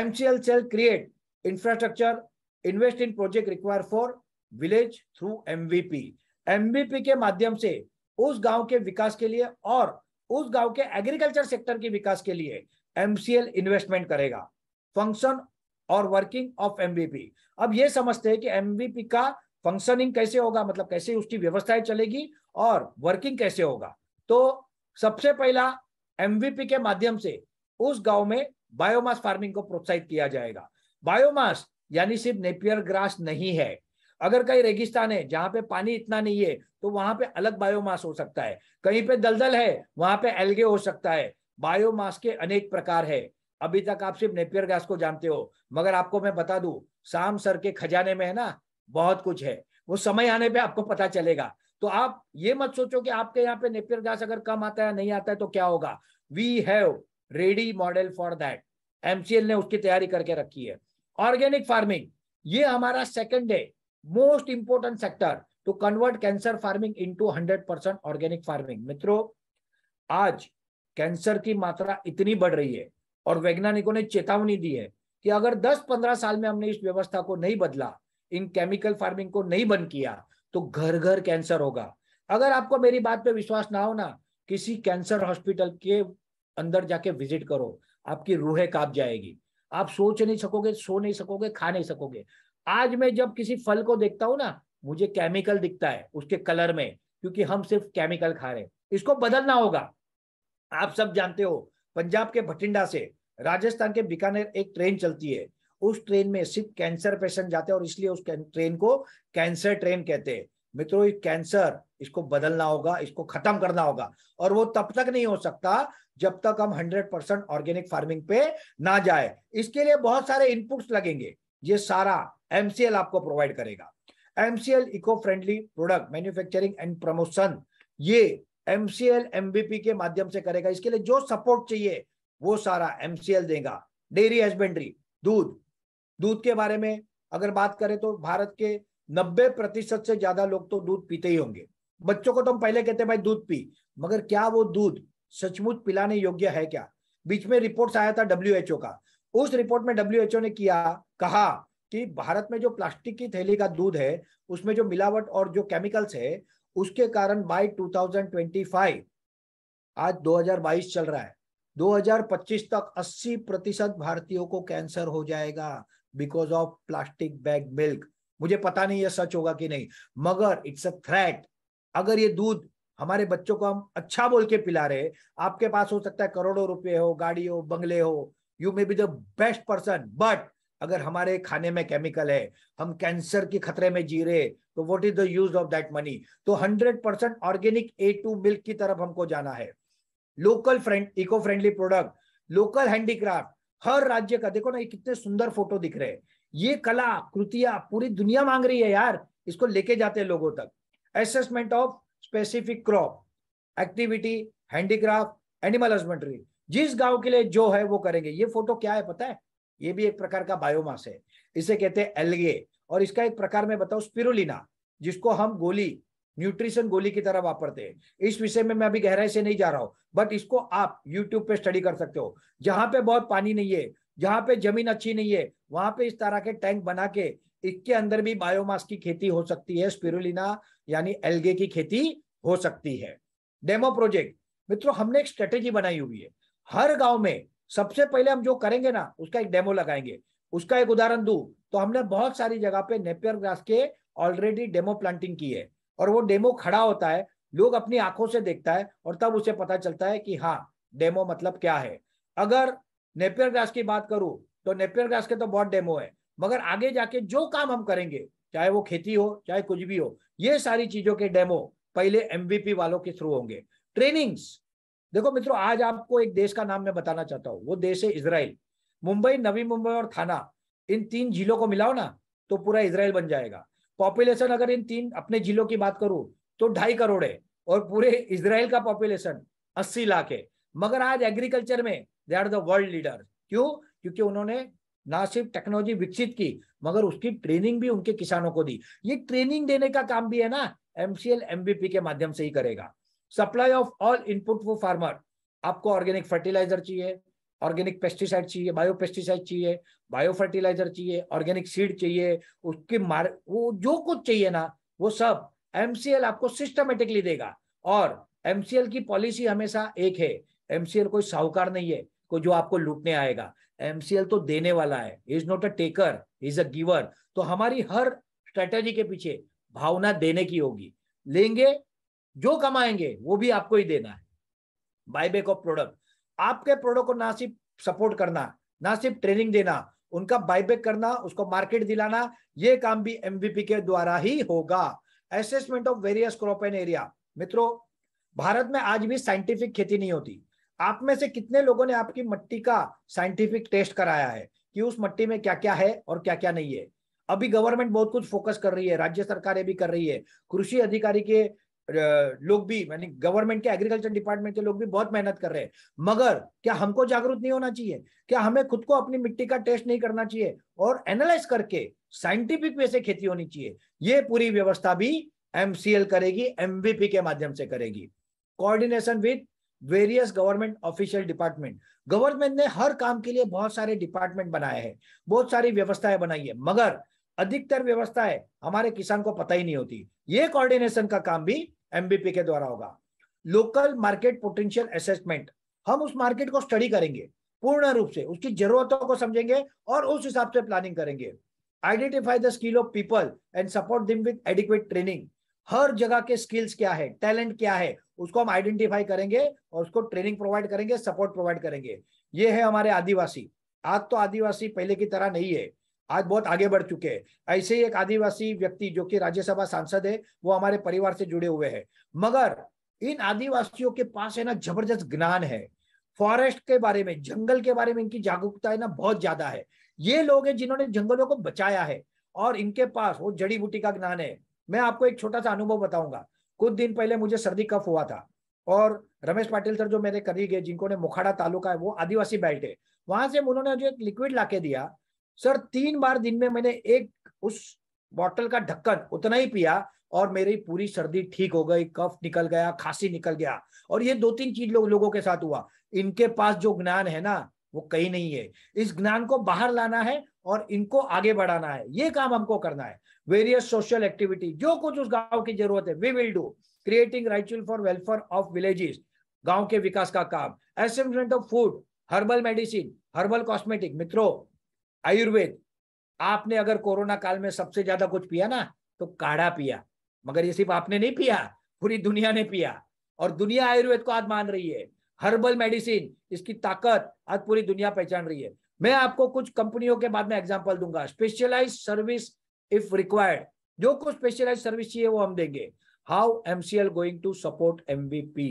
MCL shall create infrastructure invest in project require for village through MVP MVP के माध्यम से उस गांव के विकास के लिए और उस गांव के एग्रीकल्चर सेक्टर के विकास के लिए एमसीएल इन्वेस्टमेंट करेगा फंक्शन और वर्किंग ऑफ एमबीपी अब ये समझते हैं कि एमबीपी का फंक्शनिंग कैसे होगा मतलब कैसे उसकी व्यवस्थाएं चलेगी और वर्किंग कैसे होगा तो सबसे पहला एमवीपी के माध्यम से उस गांव में बायोमास फार्मिंग को प्रोत्साहित किया जाएगा बायोमास यानी सिर्फ नेपियर ग्रास नहीं है अगर कहीं रेगिस्तान है जहां पे पानी इतना नहीं है तो वहां पे अलग बायोमास हो सकता है कहीं पे दलदल है वहां पे एल्गे हो सकता है बायोमास के अनेक प्रकार है अभी तक आप सिर्फ नेपियर गैस को जानते हो मगर आपको मैं बता दू शाम सर के खजाने में है ना बहुत कुछ है वो समय आने पर आपको पता चलेगा तो आप ये मत सोचो कि आपके यहाँ पे नेपियर गैस अगर कम आता है नहीं आता है तो क्या होगा we have ready model for that MCL ने उसकी तैयारी करके रखी है ऑर्गेनिक फार्मिंग ये हमारा सेकंड है most important sector to to convert cancer farming hundred percent organic farming मित्रों आज कैंसर की मात्रा इतनी बढ़ रही है और वैज्ञानिकों ने चेतावनी दी है कि अगर 10-15 साल में हमने इस व्यवस्था को नहीं बदला इन केमिकल फार्मिंग को नहीं बंद किया तो घर घर कैंसर होगा अगर आपको मेरी बात पे विश्वास ना हो ना किसी कैंसर हॉस्पिटल के अंदर जाके विजिट करो आपकी रूहें काप जाएगी आप सोच नहीं सकोगे सो नहीं सकोगे खा नहीं सकोगे आज मैं जब किसी फल को देखता हूं ना मुझे केमिकल दिखता है उसके कलर में क्योंकि हम सिर्फ केमिकल खा रहे हैं इसको बदलना होगा आप सब जानते हो पंजाब के भटिंडा से राजस्थान के बीकानेर एक ट्रेन चलती है उस ट्रेन में सिर्फ कैंसर पेशेंट जाते हैं और इसलिए उस ट्रेन को कैंसर ट्रेन कहते हैं मित्रों कैंसर इसको बदलना होगा इसको खत्म करना होगा और वो तब तक नहीं हो सकता जब तक हम 100 परसेंट ऑर्गेनिक फार्मिंग पे ना जाए इसके लिए बहुत सारे इनपुट्स लगेंगे ये सारा एमसीएल आपको प्रोवाइड करेगा MCL eco friendly product manufacturing and promotion ये एमसीएल एमबीपी के माध्यम से करेगा इसके लिए जो सपोर्ट चाहिए वो सारा एमसीएल देगा डेयरी हस्बेंड्री दूध दूध के बारे में अगर बात करें तो भारत के 90 प्रतिशत से ज्यादा लोग तो दूध पीते ही होंगे बच्चों को तो हम पहले कहते हैं भाई दूध पी मगर क्या वो दूध सचमुच पिलाने योग्य है क्या बीच में रिपोर्ट आया था डब्ल्यू का उस रिपोर्ट में डब्ल्यू ने किया कहा कि भारत में जो प्लास्टिक की थैली का दूध है उसमें जो मिलावट और जो केमिकल्स है उसके कारण बाय 2025 आज 2022 चल रहा है 2025 तक 80 प्रतिशत भारतीयों को कैंसर हो जाएगा because of plastic bag milk मुझे पता नहीं यह सच होगा कि नहीं मगर इट्स अ थ्रेट अगर ये दूध हमारे बच्चों को हम अच्छा बोल के पिला रहे आपके पास हो सकता है करोड़ों रुपए हो गाड़ी हो बंगले हो you may be the best person but अगर हमारे खाने में केमिकल है हम कैंसर के खतरे में जी रहे तो what is the use of that money तो 100 percent organic A two milk की तरफ हमको जाना है local friend eco friendly product local handicraft हर राज्य का देखो ना ये कितने सुंदर फोटो दिख रहे हैं ये कला कृतियां पूरी दुनिया मांग रही है यार इसको लेके जाते हैं लोगों तक assessment of specific crop activity handicraft animal husbandry जिस गांव के लिए जो है वो करेंगे ये फोटो क्या है पता है ये भी एक प्रकार का बायोमास है इसे कहते हैं एलगे और इसका एक प्रकार में बताऊं स्पिरुलिना जिसको हम गोली न्यूट्रिशन गोली की तरह वापरते हैं इस विषय में मैं अभी गहराई से नहीं जा रहा हूं बट इसको आप यूट्यूब पे स्टडी कर सकते हो जहां पे बहुत पानी नहीं है जहां पे जमीन अच्छी नहीं है वहां पे इस तरह के टैंक बना के इसके अंदर भी बायोमास की खेती हो सकती है स्पिरुलिना यानी एलगे की खेती हो सकती है डेमो प्रोजेक्ट मित्रों हमने एक स्ट्रेटेजी बनाई हुई है हर गांव में सबसे पहले हम जो करेंगे ना उसका एक डेमो लगाएंगे उसका एक उदाहरण दू तो हमने बहुत सारी जगह पे नेपियर ग्रास के ऑलरेडी डेमो प्लांटिंग की है और वो डेमो खड़ा होता है लोग अपनी आंखों से देखता है और तब उसे पता चलता है कि हाँ डेमो मतलब क्या है अगर नेपियर ग्रास की बात करूं तो नेपियर ग्रास के तो बहुत डेमो है मगर आगे जाके जो काम हम करेंगे चाहे वो खेती हो चाहे कुछ भी हो ये सारी चीजों के डेमो पहले एमवीपी वालों के थ्रू होंगे ट्रेनिंग्स देखो मित्रों आज आपको एक देश का नाम मैं बताना चाहता हूँ वो देश है इसराइल मुंबई नवी मुंबई और थाना इन तीन जिलों को मिलाओ ना तो पूरा इसराइल बन जाएगा पॉपुलेशन अगर इन तीन अपने जिलों की बात करूं तो ढाई करोड़ है और पूरे इसराइल का पॉपुलेशन अस्सी लाख है मगर आज एग्रीकल्चर में they are the world leader क्यों क्योंकि उन्होंने ना सिर्फ टेक्नोलॉजी विकसित की मगर उसकी ट्रेनिंग भी उनके किसानों को दी ये ट्रेनिंग देने का काम भी है ना एमसीएल एमबीपी के माध्यम से ही करेगा supply of all input for farmer आपको ऑर्गेनिक फर्टिलाइजर चाहिए ऑर्गेनिक पेस्टिसाइड चाहिए बायो पेस्टिसाइड चाहिए बायो फर्टिलाइजर चाहिए ऑर्गेनिक सीड चाहिए उसके मार वो जो कुछ चाहिए ना वो सब एमसीएल आपको सिस्टमेटिकली देगा और एमसीएल की पॉलिसी हमेशा एक है एमसीएल कोई साहूकार नहीं है को जो आपको लूटने आएगा एमसीएल तो देने वाला है is not a taker is a giver तो हमारी हर स्ट्रेटेजी के पीछे भावना देने की होगी लेंगे जो कमाएंगे वो भी आपको ही देना है बायबैक ऑफ प्रोडक्ट आपके प्रोडक्ट को ना सिर्फ सपोर्ट करना ना सिर्फ ट्रेनिंग देना उनका बायबैक करना उसको मार्केट दिलाना ये काम भी एमवीपी के द्वारा ही होगा assessment of various crop and area मित्रों भारत में आज भी साइंटिफिक खेती नहीं होती आप में से कितने लोगों ने आपकी मट्टी का साइंटिफिक टेस्ट कराया है कि उस मट्टी में क्या क्या है और क्या क्या नहीं है अभी गवर्नमेंट बहुत कुछ फोकस कर रही है राज्य सरकारें भी कर रही है कृषि अधिकारी के लोग भी यानी गवर्नमेंट के एग्रीकल्चर डिपार्टमेंट के लोग भी बहुत मेहनत कर रहे हैं मगर क्या हमको जागरूक नहीं होना चाहिए क्या हमें खुद को अपनी मिट्टी का टेस्ट नहीं करना चाहिए और एनालाइज करके साइंटिफिक वे से खेती होनी चाहिए ये पूरी व्यवस्था भी एमसीएल करेगी एमवीपी के माध्यम से करेगी coordination with various government official department government ने हर काम के लिए बहुत सारे डिपार्टमेंट बनाए हैं बहुत सारी व्यवस्थाएं बनाई है मगर अधिकतर व्यवस्था है हमारे किसान को पता ही नहीं होती ये कोऑर्डिनेशन का काम भी एमबीपी के द्वारा होगा लोकल मार्केट पोटेंशियल असेसमेंट हम उस मार्केट को स्टडी करेंगे पूर्ण रूप से उसकी जरूरतों को समझेंगे और उस हिसाब से प्लानिंग करेंगे identify the skill of people and support them with adequate training हर जगह के स्किल्स क्या है टैलेंट क्या है उसको हम आइडेंटिफाई करेंगे और उसको ट्रेनिंग प्रोवाइड करेंगे सपोर्ट प्रोवाइड करेंगे ये है हमारे आदिवासी आज तो आदिवासी पहले की तरह नहीं है आज बहुत आगे बढ़ चुके हैं ऐसे ही एक आदिवासी व्यक्ति जो कि राज्यसभा सांसद है वो हमारे परिवार से जुड़े हुए हैं मगर इन आदिवासियों के पास है ना जबरदस्त ज्ञान है फॉरेस्ट के बारे में जंगल के बारे में इनकी जागरूकता है ना बहुत ज्यादा है ये लोग हैं जिन्होंने जंगलों को बचाया है और इनके पास वो जड़ी बूटी का ज्ञान है मैं आपको एक छोटा सा अनुभव बताऊंगा कुछ दिन पहले मुझे सर्दी कफ हुआ था और रमेश पाटिल सर जो मेरे करीब है जिनको ने मुखाड़ा तालुका है वो आदिवासी बेल्ट है वहां से उन्होंने जो एक लिक्विड लाके दिया सर तीन बार दिन में मैंने एक उस बॉटल का ढक्कन उतना ही पिया और मेरी पूरी सर्दी ठीक हो गई कफ निकल गया खांसी निकल गया और ये दो तीन चीज लो, लोगों के साथ हुआ इनके पास जो ज्ञान है ना वो कहीं नहीं है इस ज्ञान को बाहर लाना है और इनको आगे बढ़ाना है ये काम हमको करना है वेरियस सोशल एक्टिविटी जो कुछ उस गांव की जरूरत है we will do creating ritual for welfare of villages गांव के विकास का काम assessment of food herbal medicine herbal cosmetic मित्रों आयुर्वेद आपने अगर कोरोना काल में सबसे ज्यादा कुछ पिया ना तो काढ़ा पिया मगर ये सिर्फ आपने नहीं पिया पूरी दुनिया ने पिया और दुनिया आयुर्वेद को आज मान रही है हर्बल मेडिसिन इसकी ताकत आज पूरी दुनिया पहचान रही है मैं आपको कुछ कंपनियों के बाद में एग्जाम्पल दूंगा स्पेशलाइज सर्विस इफ रिक्वायर्ड जो कुछ स्पेशलाइज सर्विस चाहिए वो हम देंगे how MCL going to support MVP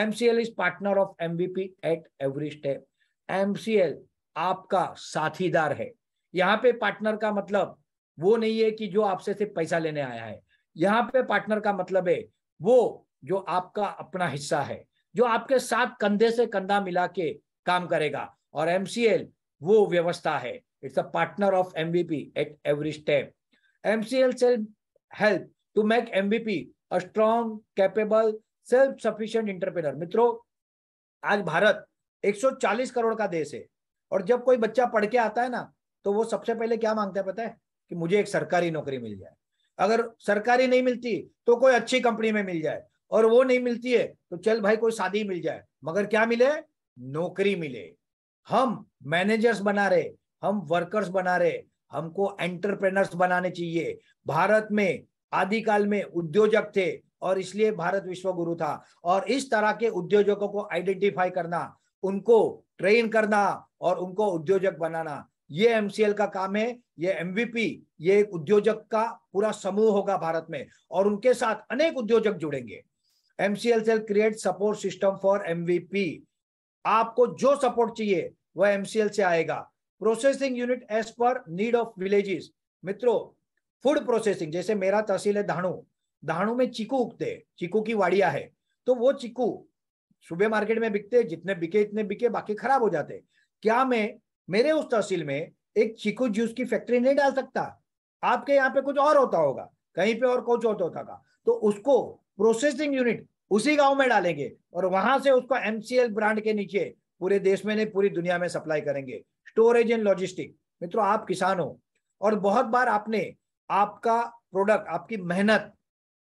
MCL is partner of MVP at every step. MCL आपका साथीदार है यहाँ पे पार्टनर का मतलब वो नहीं है कि जो आपसे सिर्फ पैसा लेने आया है यहाँ पे पार्टनर का मतलब है वो जो आपका अपना हिस्सा है जो आपके साथ कंधे से कंधा मिला के काम करेगा और एमसीएल वो व्यवस्था है it's a partner of MBP at every step MCL shall help to make MBP a strong capable self sufficient entrepreneur मित्रों आज भारत 140 करोड़ का देश है और जब कोई बच्चा पढ़ के आता है ना तो वो सबसे पहले क्या मांगता है पता है कि मुझे एक सरकारी नौकरी मिल जाए अगर सरकारी नहीं मिलती तो कोई अच्छी कंपनी में मिल जाए और वो नहीं मिलती है तो चल भाई कोई शादी मिल जाए मगर क्या मिले नौकरी मिले हम मैनेजर्स बना रहे हम वर्कर्स बना रहे हमको एंटरप्रेनर्स बनाने चाहिए भारत में आदिकाल में उद्योजक थे और इसलिए भारत विश्व गुरु था और इस तरह के उद्योजकों को आइडेंटिफाई करना उनको ट्रेन करना और उनको उद्योजक बनाना ये एमसीएल का काम है ये एमवीपी ये एक उद्योजक का पूरा समूह होगा भारत में और उनके साथ अनेक उद्योजक जुड़ेंगे MCL shall create support system for MVP आपको जो सपोर्ट चाहिए वह एमसीएल से आएगा processing unit as per need of villages मित्रों फूड प्रोसेसिंग जैसे मेरा तहसील है धाणु धाणु में चीकू उगते चीकू की वाड़िया है तो वो चीकू सुबह मार्केट में बिकते जितने बिके इतने बिके बाकी खराब हो जाते क्या मैं मेरे उस तहसील में एक चीकू जूस की फैक्ट्री नहीं डाल सकता आपके यहाँ पे कुछ और होता होगा कहीं पे और कुछ होता होता का तो उसको प्रोसेसिंग यूनिट उसी गांव में डालेंगे और वहां से उसको एमसीएल ब्रांड के नीचे पूरे देश में नहीं पूरी दुनिया में सप्लाई करेंगे स्टोरेज एंड लॉजिस्टिक मित्रों आप किसान हो और बहुत बार आपने आपका प्रोडक्ट आपकी मेहनत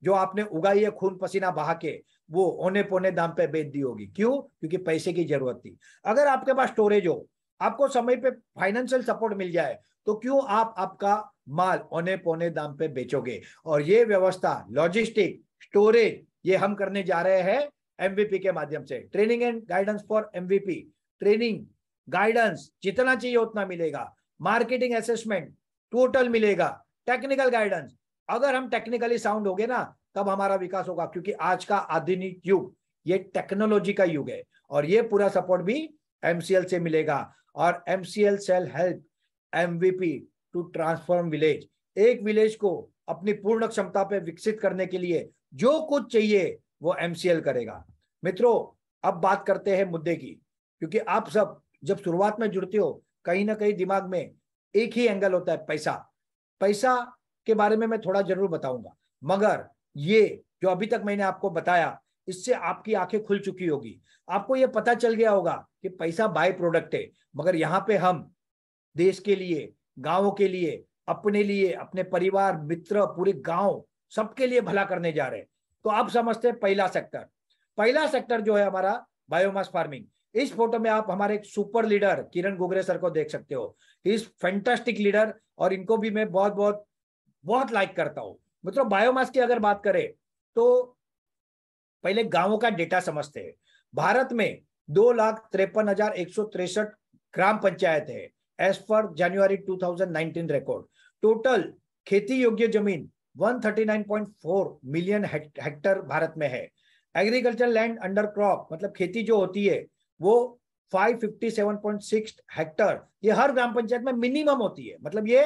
जो आपने उगाई है खून पसीना बहा के वो ओने पौने दाम पे बेच दी होगी क्यों क्योंकि पैसे की जरूरत थी अगर आपके पास स्टोरेज हो आपको समय पे फाइनेंशियल सपोर्ट मिल जाए तो क्यों आप आपका माल औने पौने दाम पे बेचोगे और ये व्यवस्था लॉजिस्टिक स्टोरेज ये हम करने जा रहे हैं एमवीपी के माध्यम से training and guidance for MVP training guidance जितना चाहिए उतना मिलेगा मार्केटिंग असेसमेंट टोटल मिलेगा टेक्निकल गाइडेंस अगर हम टेक्निकली साउंड हो गए ना तब हमारा विकास होगा क्योंकि आज का आधुनिक युग ये टेक्नोलॉजी का युग है और ये पूरा सपोर्ट भी एमसीएल से मिलेगा और MCL shall help MVP to transform village एक विलेज को अपनी पूर्ण क्षमता पे विकसित करने के लिए जो कुछ चाहिए वो एमसीएल करेगा मित्रों अब बात करते हैं मुद्दे की क्योंकि आप सब जब शुरुआत में जुड़ते हो कहीं ना कहीं दिमाग में एक ही एंगल होता है पैसा पैसा के बारे में मैं थोड़ा जरूर बताऊंगा मगर ये जो अभी तक मैंने आपको बताया इससे आपकी आंखें खुल चुकी होगी आपको यह पता चल गया होगा कि पैसा बाय प्रोडक्ट है मगर यहाँ पे हम देश के लिए गांवों के लिए अपने लिए अपने परिवार मित्र पूरे गांव सबके लिए भला करने जा रहे हैं तो आप समझते हैं पहला सेक्टर पहला सेक्टर जो है हमारा बायोमास फार्मिंग इस फोटो में आप हमारे एक super leader Kiran Gogre sir को देख सकते हो इस फैंटास्टिक लीडर और इनको भी मैं बहुत बहुत बहुत लाइक करता हूँ मित्रों तो बायोमास की अगर बात करें तो पहले गांवों का डेटा समझते हैं भारत में दो लाख तिरपन हजार एक सौ तिरसठ ग्राम पंचायत है एज पर जनवरी 2019 रिकॉर्ड टोटल खेती योग्य जमीन 139.4 मिलियन हेक्टर भारत में है एग्रीकल्चर लैंड अंडर क्रॉप मतलब खेती जो होती है वो 557.6 हेक्टर ये हर ग्राम पंचायत में मिनिमम होती है मतलब ये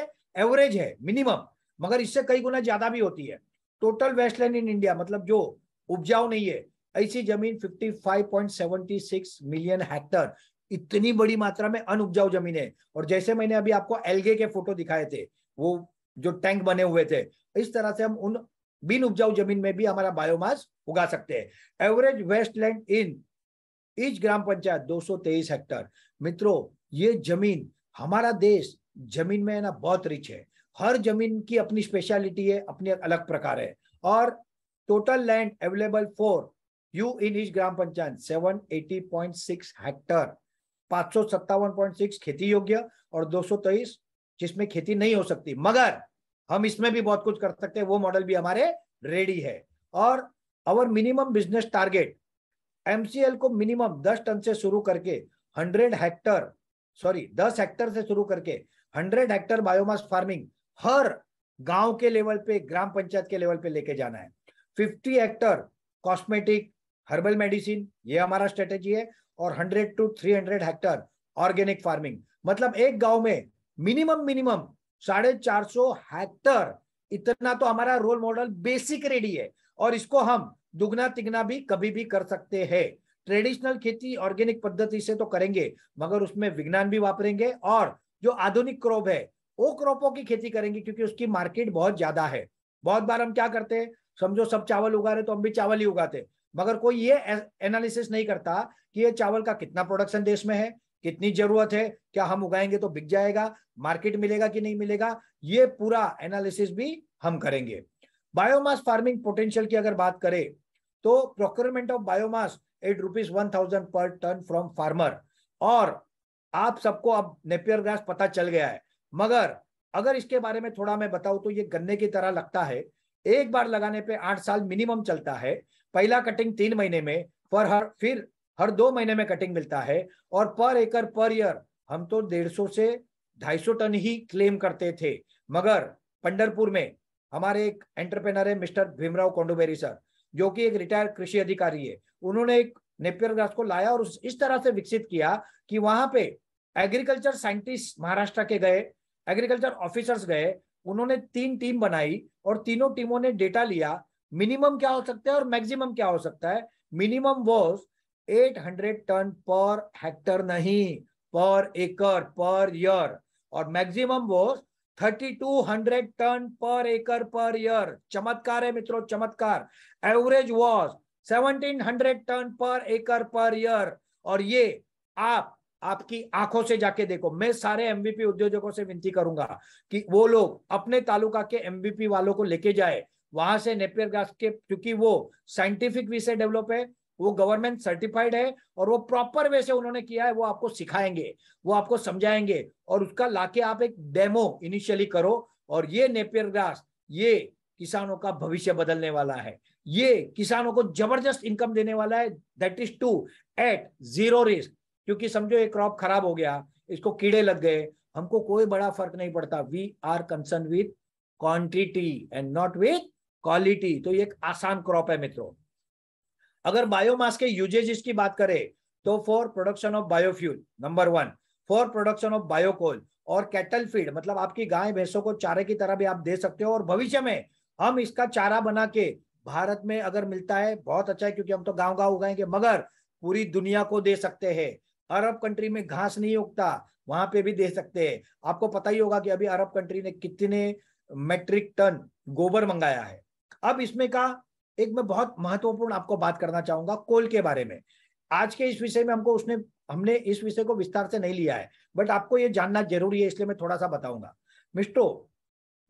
एवरेज है मिनिमम मगर इससे कई गुना ज्यादा भी होती है टोटल वेस्टलैंड इन इंडिया मतलब जो उपजाऊ नहीं है ऐसी जमीन 55.76 मिलियन हेक्टर इतनी बड़ी मात्रा में अनुपजाऊ जमीन है और जैसे मैंने अभी आपको एलगे के फोटो दिखाए थे वो जो टैंक बने हुए थे इस तरह से हम उन बिन उपजाऊ जमीन में भी हमारा बायोमास उगा सकते हैं average wasteland in each gram panchayat दो हेक्टर मित्रों ये जमीन हमारा देश जमीन में ना बहुत रिच है हर जमीन की अपनी स्पेशलिटी है अपनी अलग प्रकार है और total land available for you in इस gram panchayat seven eighty point six hectare पांच सौ सत्तावन पॉइंट सिक्स खेती योग्य और दो सौ तेईस जिसमें खेती नहीं हो सकती मगर हम इसमें भी बहुत कुछ कर सकते हैं वो मॉडल भी हमारे रेडी है और our minimum business target MCL को मिनिमम दस टन से शुरू करके हंड्रेड हेक्टर सॉरी दस हेक्टर से शुरू करके हंड्रेड हेक्टर बायोमास फार्मिंग हर गांव के लेवल पे ग्राम पंचायत के लेवल पे लेके जाना है 50 हेक्टर कॉस्मेटिक हर्बल मेडिसिन ये हमारा स्ट्रेटेजी है और 100 टू 300 हेक्टर ऑर्गेनिक फार्मिंग मतलब एक गांव में मिनिमम मिनिमम साढ़े चार सौ हेक्टर इतना तो हमारा रोल मॉडल बेसिक रेडी है और इसको हम दुगना तिगना भी कभी भी कर सकते हैं ट्रेडिशनल खेती ऑर्गेनिक पद्धति से तो करेंगे मगर उसमें विज्ञान भी वापरेंगे और जो आधुनिक क्रोप है वो क्रॉपों की खेती करेंगे क्योंकि उसकी मार्केट बहुत ज्यादा है बहुत बार हम क्या करते हैं समझो सब चावल उगा रहे तो हम भी चावल ही उगाते मगर कोई ये एनालिसिस नहीं करता कि ये चावल का कितना प्रोडक्शन देश में है कितनी जरूरत है क्या हम उगाएंगे तो बिक जाएगा मार्केट मिलेगा कि नहीं मिलेगा ये पूरा एनालिसिस भी हम करेंगे बायोमास फार्मिंग पोटेंशियल की अगर बात करें तो procurement of biomass at rupees one thousand per ton from farmer और आप सबको अब नेपियर ग्रास पता चल गया है मगर अगर इसके बारे में थोड़ा मैं बताऊं तो ये गन्ने की तरह लगता है एक बार लगाने पे आठ साल मिनिमम चलता है पहला कटिंग तीन महीने में पर हर फिर हर दो महीने में कटिंग मिलता है और पर एकड़ पर ईयर हम तो डेढ़ सौ से ढाई सौ टन ही क्लेम करते थे मगर पंडरपुर में हमारे एक एंटरप्रेनर है मिस्टर भीमराव कोंडोबेरी सर जो कि एक रिटायर्ड कृषि अधिकारी है उन्होंने एक नेपियर ग्रास को लाया और इस तरह से विकसित किया कि वहां पे एग्रीकल्चर साइंटिस्ट महाराष्ट्र के गए एग्रीकल्चर ऑफिसर्स गए उन्होंने तीन टीम बनाई और तीनों टीमों ने डेटा लिया मिनिमम क्या हो सकता है और मैक्सिमम क्या हो सकता है minimum was 800 ton per hectare नहीं पर एकर पर ईयर और मैक्सिमम वॉज 3200 टन पर एकर पर ईयर चमत्कार है मित्रों चमत्कार एवरेज वॉज 1700 टन पर एकर पर ईयर और ये आप आपकी आंखों से जाके देखो मैं सारे एमवीपी उद्योजकों से विनती करूंगा कि वो लोग अपने तालुका के एमवीपी वालों को लेके जाए वहां से नेपियर ग्रास के क्योंकि वो साइंटिफिक वे से डेवलप है वो गवर्नमेंट सर्टिफाइड है और वो प्रॉपर वे से उन्होंने किया है वो आपको सिखाएंगे वो आपको समझाएंगे और उसका लाके आप एक डेमो इनिशियली करो और ये नेपियर ग्रास ये किसानों का भविष्य बदलने वाला है ये किसानों को जबरदस्त इनकम देने वाला है that is too at zero risk क्योंकि समझो ये क्रॉप खराब हो गया इसको कीड़े लग गए हमको कोई बड़ा फर्क नहीं पड़ता we are concern with quantity and not with quality तो ये एक आसान क्रॉप है मित्रों अगर बायोमास के यूजेज की बात करें तो for production of biofuel number one for production of biocoal और कैटल फीड मतलब आपकी गाय भैंसों को चारे की तरह भी आप दे सकते हो और भविष्य में हम इसका चारा बना के भारत में अगर मिलता है बहुत अच्छा है क्योंकि हम तो गांव गांव उगाएंगे मगर पूरी दुनिया को दे सकते हैं अरब कंट्री में घास नहीं उगता वहां पे भी दे सकते हैं आपको पता ही होगा कि अभी अरब कंट्री ने कितने मेट्रिक टन गोबर मंगाया है अब इसमें का एक मैं बहुत महत्वपूर्ण आपको बात करना चाहूंगा कोल के बारे में आज के इस विषय में हमको उसने हमने इस विषय को विस्तार से नहीं लिया है बट आपको ये जानना जरूरी है इसलिए मैं थोड़ा सा बताऊंगा मिस्टो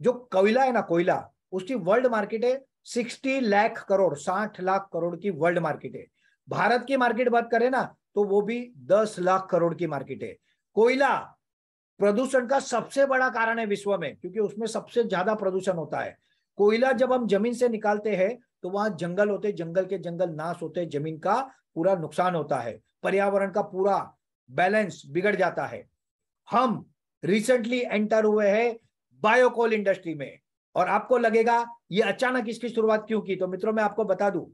जो कोयला है ना कोयला उसकी वर्ल्ड मार्केट है सिक्सटी लाख करोड़ साठ लाख करोड़ की वर्ल्ड मार्केट है भारत की मार्केट बात करें ना तो वो भी दस लाख करोड़ की मार्केट है कोयला प्रदूषण का सबसे बड़ा कारण है विश्व में क्योंकि उसमें सबसे ज्यादा प्रदूषण होता है कोयला जब हम जमीन से निकालते हैं तो वहां जंगल होते जंगल के जंगल नाश होते जमीन का पूरा नुकसान होता है पर्यावरण का पूरा बैलेंस बिगड़ जाता है हम रिसेंटली एंटर हुए हैं बायोकोल इंडस्ट्री में और आपको लगेगा ये अचानक इसकी शुरुआत क्यों की तो मित्रों मैं आपको बता दूं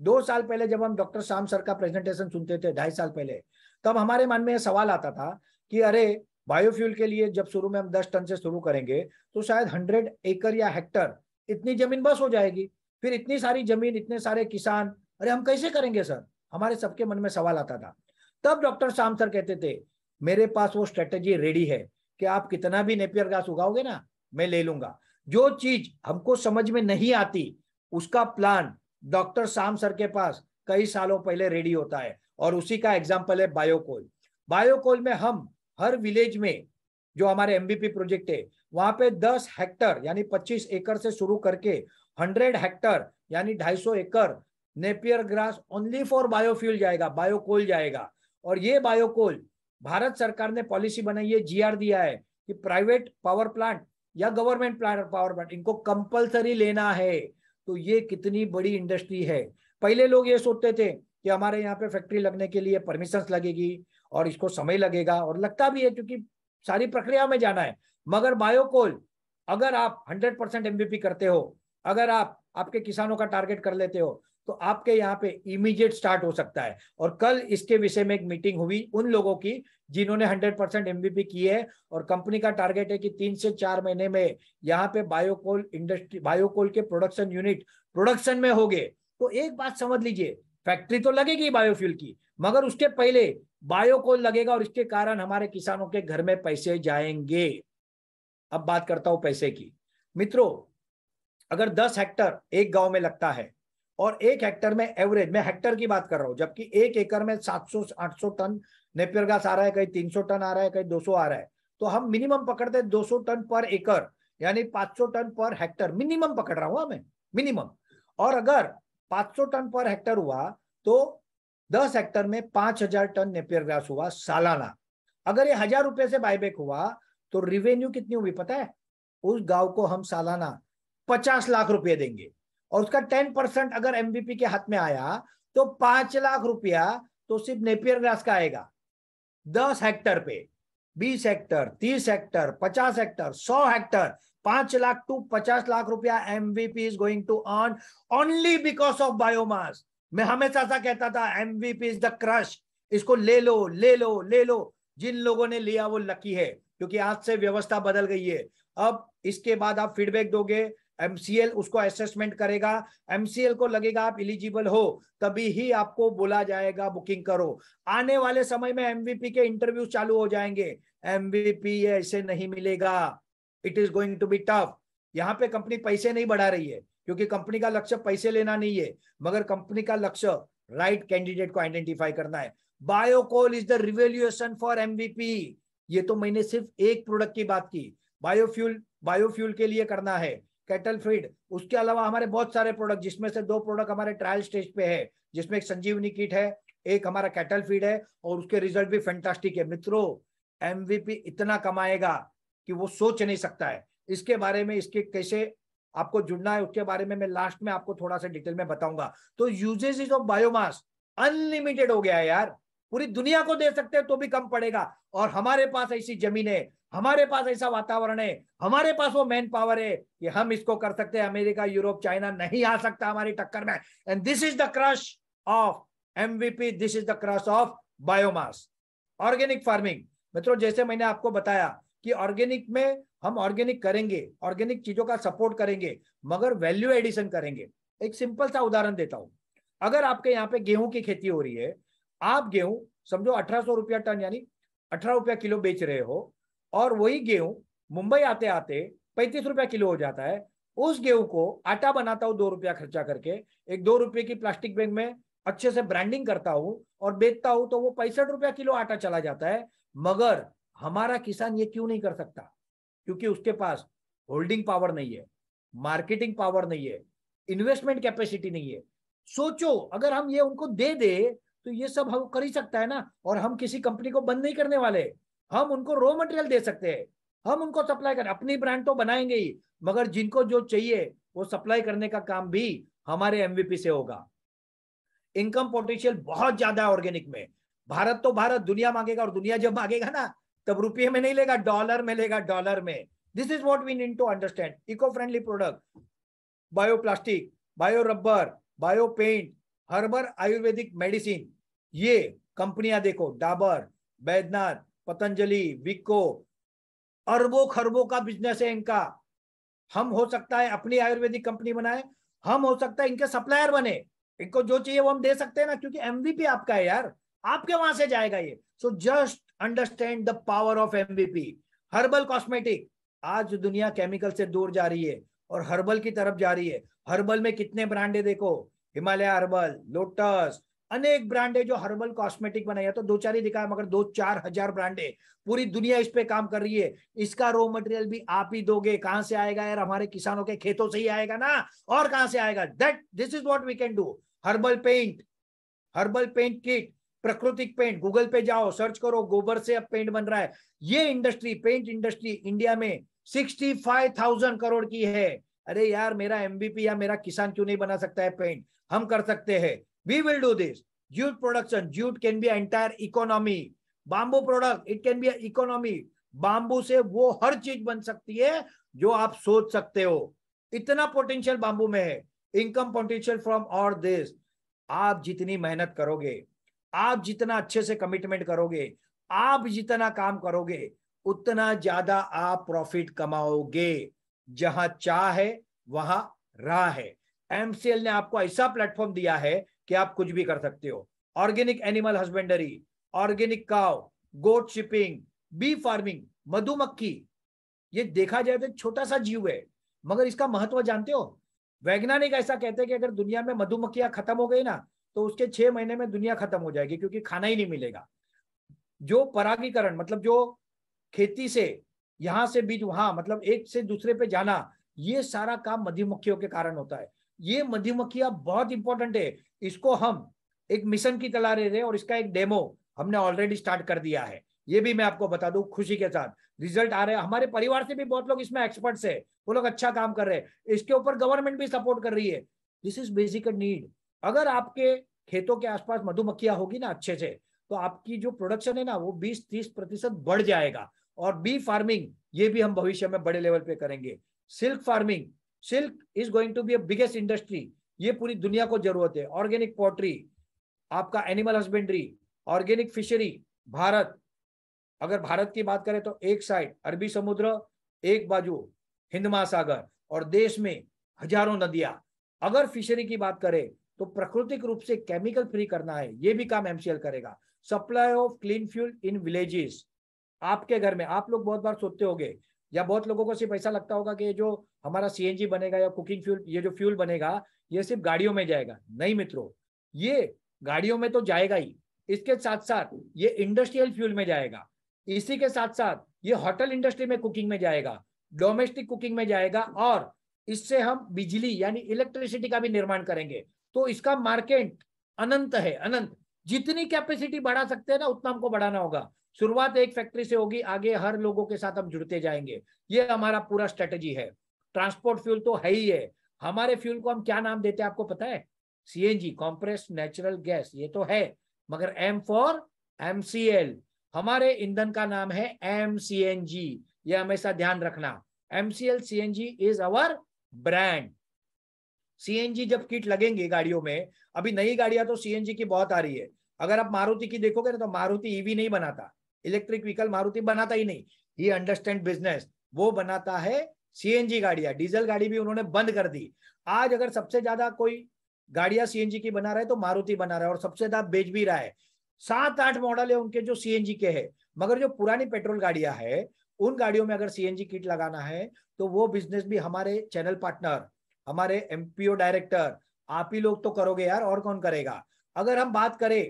दो साल पहले जब हम डॉक्टर शाम सर का प्रेजेंटेशन सुनते थे ढाई साल पहले तब हमारे मन में यह सवाल आता था कि अरे बायोफ्यूल के लिए जब शुरू में हम दस टन से शुरू करेंगे तो शायद हंड्रेड एकड़ या हेक्टर इतनी जमीन बस हो जाएगी फिर इतनी सारी जमीन इतने सारे किसान अरे हम कैसे करेंगे सर हमारे सबके मन में सवाल आता था तब डॉक्टर शाम सर कहते थे मेरे पास वो स्ट्रेटेजी रेडी है कि आप कितना भी नेपियर घास उगाओगे ना मैं ले लूंगा जो चीज हमको समझ में नहीं आती उसका प्लान डॉक्टर शाम सर के पास कई सालों पहले रेडी होता है और उसी का एग्जाम्पल है बायोकोल बायोकोल में हम हर विलेज में जो हमारे एमबीपी प्रोजेक्ट है वहां पे 10 हेक्टर यानी 25 एकड़ से शुरू करके 100 हेक्टर यानी 250 एकड़ Napier grass only for biofuel जाएगा बायोकोल जाएगा और ये बायोकोल भारत सरकार ने पॉलिसी बनाई है जीआर दिया है कि प्राइवेट पावर प्लांट या गवर्नमेंट प्लांट पावर प्लांट इनको कंपलसरी लेना है तो ये कितनी बड़ी इंडस्ट्री है पहले लोग ये सोचते थे कि हमारे यहाँ पे फैक्ट्री लगने के लिए परमिशन लगेगी और इसको समय लगेगा और लगता भी है क्योंकि सारी प्रक्रिया में जाना है मगर बायोकोल अगर आप 100 परसेंट एमबीपी करते हो अगर आप आपके किसानों का टारगेट कर लेते हो तो आपके यहाँ पे इमीडिएट स्टार्ट हो सकता है और कल इसके विषय में एक मीटिंग हुई उन लोगों की जिन्होंने 100 परसेंट एमबीपी की है और कंपनी का टारगेट है कि तीन से चार महीने में यहाँ पे बायोकोल इंडस्ट्री बायोकोल के प्रोडक्शन यूनिट प्रोडक्शन में हो गए तो एक बात समझ लीजिए फैक्ट्री तो लगेगी बायोफ्यूल की मगर उसके पहले बायोकोल लगेगा और इसके कारण हमारे किसानों के घर में पैसे जाएंगे अब बात करता हूं पैसे की मित्रों अगर 10 हेक्टर एक गांव में लगता है और एक हेक्टर में एवरेज मैं हेक्टर की बात कर रहा हूं जबकि एक एकड़ में 700 800 टन नेपियर घास आ रहा है कहीं 300 टन आ रहा है कहीं 200 आ रहा है तो हम मिनिमम पकड़ते दो सौ टन पर एकड़ यानी 500 टन पर हेक्टर मिनिमम पकड़ रहा हूं हाँ मैं मिनिमम और अगर 500 टन पर हेक्टर हुआ तो 10 हेक्टर में 5000 टन नेपियर घास हुआ सालाना अगर ये हजार रुपए से बायबैक हुआ तो रिवेन्यू कितनी हुई पता है उस गांव को हम सालाना पचास लाख रुपए देंगे और उसका टेन परसेंट अगर एमबीपी के हाथ में आया तो पांच लाख रुपया तो सिर्फ नेपियर ग्रास का आएगा दस हेक्टर पे बीस हेक्टर तीस हेक्टर पचास हेक्टर सौ हेक्टर पांच लाख टू पचास लाख रुपया MVP is going to earn only because of biomass मैं हमेशा सा कहता था एमवीपी इज द क्रश इसको ले लो ले लो ले लो जिन लोगों ने लिया वो लकी है क्योंकि आज से व्यवस्था बदल गई है अब इसके बाद आप फीडबैक दोगे एमसीएल उसको असेसमेंट करेगा एमसीएल को लगेगा आप इलिजिबल हो तभी ही आपको बोला जाएगा बुकिंग करो आने वाले समय में एमवीपी के इंटरव्यू चालू हो जाएंगे एमवीपी ऐसे नहीं मिलेगा it is going to be tough यहाँ पे कंपनी पैसे नहीं बढ़ा रही है क्योंकि कंपनी का लक्ष्य पैसे लेना नहीं है मगर कंपनी का लक्ष्य राइट कैंडिडेट को आइडेंटिफाई करना है biocoal is the revaluation for MVP ये तो मैंने सिर्फ एक प्रोडक्ट की बात की बायोफ्यूल बायोफ्यूल के लिए करना है कैटल फीड उसके अलावा हमारे बहुत सारे प्रोडक्ट जिसमें से दो प्रोडक्ट हमारे ट्रायल स्टेज पे है जिसमें एक संजीवनी किट है एक हमारा कैटल फीड है और उसके रिजल्ट भी फैंटास्टिक है मित्रों एमवीपी इतना कमाएगा कि वो सोच नहीं सकता है इसके बारे में इसके कैसे आपको जुड़ना है उसके बारे में मैं लास्ट में आपको थोड़ा सा डिटेल में बताऊंगा तो यूजेज ऑफ बायोमास अनलिमिटेड हो गया यार पूरी दुनिया को दे सकते हैं तो भी कम पड़ेगा और हमारे पास ऐसी जमीन है हमारे पास ऐसा वातावरण है हमारे पास वो मैन पावर है कि हम इसको कर सकते हैं अमेरिका यूरोप चाइना नहीं आ सकता हमारी टक्कर में and this is the crush of MVP this is the crush of biomass organic farming मित्रों जैसे मैंने आपको बताया कि ऑर्गेनिक में हम ऑर्गेनिक करेंगे ऑर्गेनिक चीजों का सपोर्ट करेंगे मगर वैल्यू एडिशन करेंगे एक सिंपल सा उदाहरण देता हूं अगर आपके यहाँ पे गेहूं की खेती हो रही है आप गेहूं समझो अठारह रुपया टन यानी अठारह रुपया किलो बेच रहे हो और वही गेहूं मुंबई आते आते पैंतीस रुपया किलो हो जाता है उस गेहूं को आटा बनाता हूं दो रुपया खर्चा करके एक दो रुपये की प्लास्टिक बैग में अच्छे से ब्रांडिंग करता हूं और बेचता हूं तो वो पैंसठ रुपया किलो आटा चला जाता है मगर हमारा किसान ये क्यों नहीं कर सकता क्योंकि उसके पास होल्डिंग पावर नहीं है मार्केटिंग पावर नहीं है इन्वेस्टमेंट कैपेसिटी नहीं है सोचो अगर हम ये उनको दे दे तो ये सब हम कर ही सकता है ना और हम किसी कंपनी को बंद नहीं करने वाले हम उनको रॉ मटेरियल दे सकते हैं हम उनको सप्लाई कर अपनी ब्रांड तो बनाएंगे ही मगर जिनको जो चाहिए वो सप्लाई करने का काम भी हमारे एमवीपी से होगा इनकम पोटेंशियल बहुत ज्यादा है ऑर्गेनिक में भारत तो भारत दुनिया मांगेगा और दुनिया जब मांगेगा ना तब रुपये में नहीं लेगा डॉलर में लेगा डॉलर में this is what we need to understand eco friendly product bio plastic bio rubber bio paint herbal ayurvedic medicine ये कंपनियां देखो डाबर बैदनाथ पतंजलि विको अरबों खरबों का बिजनेस है इनका हम हो सकता है अपनी आयुर्वेदिक कंपनी बनाए हम हो सकता है इनके सप्लायर बने इनको जो चाहिए वो हम दे सकते हैं ना क्योंकि एमवीपी आपका है यार आपके वहां से जाएगा ये so just understand the power of MVP herbal cosmetic आज दुनिया केमिकल से दूर जा रही है और हर्बल की तरफ जा रही है हर्बल में कितने ब्रांड है देखो हिमालय हर्बल लोटस अनेक ब्रांड है जो हर्बल कॉस्मेटिक बनाया तो दो चार ही दिखाया मगर दो चार हजार ब्रांड है पूरी दुनिया इस पे काम कर रही है इसका रॉ मटेरियल भी आप ही दोगे कहां से आएगा यार हमारे किसानों के खेतों से ही आएगा ना और कहां से आएगा that this is what we can do herbal paint herbal paint kit प्राकृतिक पेंट गूगल पे जाओ सर्च करो गोबर से अब पेंट बन रहा है ये इंडस्ट्री पेंट इंडस्ट्री इंडिया में सिक्सटी फाइव थाउजेंड करोड़ की है अरे यार मेरा एमबीपी या मेरा किसान क्यों नहीं बना सकता है पेंट हम कर सकते हैं We will do this. Jute production. Jute can be entire economy. Bamboo product. It can be an economy. Bamboo से वो हर चीज बन सकती है जो आप सोच सकते हो इतना पोटेंशियल बाम्बू में है income potential from all this आप जितनी मेहनत करोगे आप जितना अच्छे से कमिटमेंट करोगे आप जितना काम करोगे उतना ज्यादा आप प्रॉफिट कमाओगे जहां चाह है वहां राह है एमसीएल ने आपको ऐसा प्लेटफॉर्म दिया है कि आप कुछ भी कर सकते हो ऑर्गेनिक एनिमल हस्बेंडरी ऑर्गेनिक काव गोट शिपिंग बी फार्मिंग मधुमक्खी ये देखा जाए तो छोटा सा जीव है मगर इसका महत्व जानते हो वैज्ञानिक ऐसा कहते हैं कि अगर दुनिया में मधुमक्खियां खत्म हो गई ना तो उसके छह महीने में दुनिया खत्म हो जाएगी क्योंकि खाना ही नहीं मिलेगा जो परागीकरण मतलब जो खेती से यहां से बीज वहां मतलब एक से दूसरे पे जाना ये सारा काम मधुमक्खियों के कारण होता है ये मधुमक्खियां बहुत इंपॉर्टेंट है इसको हम एक मिशन की चला रहे थे और इसका एक डेमो हमने ऑलरेडी स्टार्ट कर दिया है ये भी मैं आपको बता दू खुशी के साथ रिजल्ट आ रहे हैं हमारे परिवार से भी बहुत लोग इसमें एक्सपर्ट्स है वो लोग अच्छा काम कर रहे हैं इसके ऊपर गवर्नमेंट भी सपोर्ट कर रही है दिस इज बेसिक नीड अगर आपके खेतों के आसपास मधुमक्खियां होगी ना अच्छे से तो आपकी जो प्रोडक्शन है ना वो 20-30 प्रतिशत बढ़ जाएगा और बी फार्मिंग ये भी हम भविष्य में बड़े लेवल पे करेंगे silk farming silk is going to be biggest industry ये पूरी दुनिया को जरूरत है ऑर्गेनिक पोल्ट्री आपका animal husbandry organic fishery Bharat अगर भारत की बात करें तो एक साइड अरबी समुद्र एक बाजू हिंद महासागर और देश में हजारों नदियां अगर फिशरी की बात करें तो प्राकृतिक रूप से केमिकल फ्री करना है ये भी काम एमसीएल करेगा supply of clean fuel in villages आपके घर में आप लोग बहुत बार सोचते हो या बहुत लोगों को सिर्फ ऐसा लगता होगा कि जो हमारा सीएनजी बनेगा या कुकिंग फ्यूल ये जो फ्यूल बनेगा ये सिर्फ गाड़ियों में जाएगा नहीं मित्रों ये गाड़ियों में तो जाएगा ही इसके साथ साथ ये इंडस्ट्रियल फ्यूल में जाएगा इसी के साथ साथ ये होटल इंडस्ट्री में कुकिंग में जाएगा डोमेस्टिक कुकिंग में जाएगा और इससे हम बिजली यानी इलेक्ट्रिसिटी का भी निर्माण करेंगे तो इसका मार्केट अनंत है अनंत जितनी कैपेसिटी बढ़ा सकते हैं ना उतना हमको बढ़ाना होगा शुरुआत एक फैक्ट्री से होगी आगे हर लोगों के साथ हम जुड़ते जाएंगे ये हमारा पूरा स्ट्रेटेजी है ट्रांसपोर्ट फ्यूल तो है ही है हमारे फ्यूल को हम क्या नाम देते हैं आपको पता है C N G compress natural gas ये तो है मगर M for M C L हमारे ईंधन का नाम है एम सी जी ये हमेशा ध्यान रखना M C C L N G is our brand C G जब किट लगेंगे गाड़ियों में अभी नई गाड़ियां तो जी की बहुत आ रही है अगर आप मारुति की देखोगे ना तो मारुति ईवी e नहीं बनाता इलेक्ट्रिक व्हीकल मारुति बनाता ही नहीं ही अंडरस्टैंड बिजनेस वो बनाता है सीएनजी गाड़ियां डीजल गाड़ी भी उन्होंने बंद कर दी आज अगर सबसे ज्यादा कोई गाड़ियां सीएनजी की बना रहा है तो मारुति बना रहा है और सबसे ज्यादा बेच भी रहा है सात आठ मॉडल है उनके जो सीएनजी के है मगर जो पुरानी पेट्रोल गाड़ियां है उन गाड़ियों में अगर सीएनजी किट लगाना है तो वो बिजनेस भी हमारे चैनल पार्टनर हमारे एमपीओ डायरेक्टर आप ही लोग तो करोगे यार और कौन करेगा अगर हम बात करें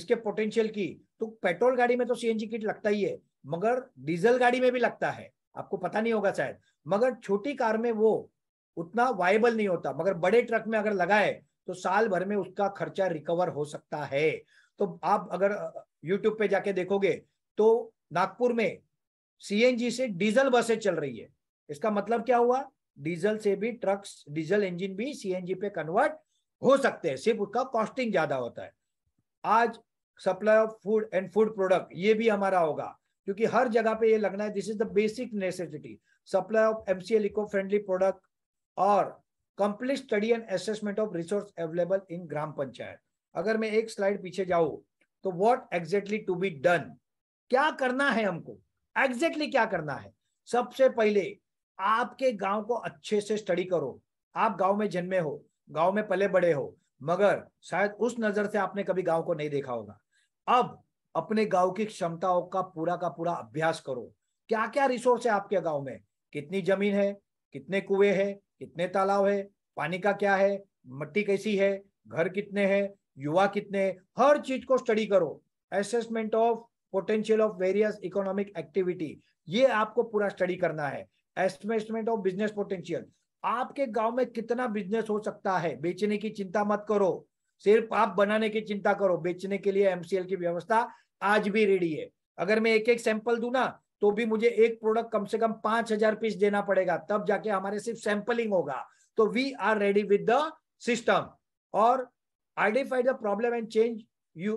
इसके पोटेंशियल की तो पेट्रोल गाड़ी में तो सीएनजी किट लगता ही है मगर डीजल गाड़ी में भी लगता है आपको पता नहीं होगा शायद मगर छोटी कार में वो उतना वायबल नहीं होता मगर बड़े ट्रक में अगर लगाए तो साल भर में उसका खर्चा रिकवर हो सकता है तो आप अगर यूट्यूब पे जाके देखोगे तो नागपुर में सी से डीजल बसें चल रही है इसका मतलब क्या हुआ डीजल से भी ट्रक्स डीजल इंजन भी सी पे कन्वर्ट हो सकते हैं सिर्फ उसका कॉस्टिंग ज्यादा होता है आज supply of food and food product ये भी हमारा होगा क्योंकि हर जगह पे ये लगना है this is the basic necessity supply of MCL eco-friendly product और complete study and assessment of resource available in ग्राम पंचायत अगर मैं एक स्लाइड पीछे जाऊं तो what exactly to be done क्या करना है हमको एग्जैक्टली exactly क्या करना है सबसे पहले आपके गांव को अच्छे से स्टडी करो आप गांव में जन्मे हो गांव में पले बड़े हो मगर शायद उस नजर से आपने कभी गांव को नहीं देखा होगा अब अपने गांव की क्षमताओं का पूरा का पूरा अभ्यास करो क्या क्या रिसोर्स है आपके गांव में कितनी जमीन है कितने कुएं हैं कितने तालाब है पानी का क्या है मट्टी कैसी है घर कितने हैं युवा कितने है, हर चीज को स्टडी करो assessment of potential of various economic activity ये आपको पूरा स्टडी करना है एस्टिमेट ऑफ बिजनेस पोटेंशियल आपके गांव में कितना बिजनेस हो सकता है बेचने की चिंता मत करो सिर्फ आप बनाने की चिंता करो बेचने के लिए एमसीएल की व्यवस्था आज भी रेडी है अगर मैं एक एक सैंपल दू ना तो भी मुझे एक प्रोडक्ट कम से कम पांच हजार पीस देना पड़ेगा तब जाके हमारे सिर्फ सैंपलिंग होगा तो we are ready with the system और identify the problem and change you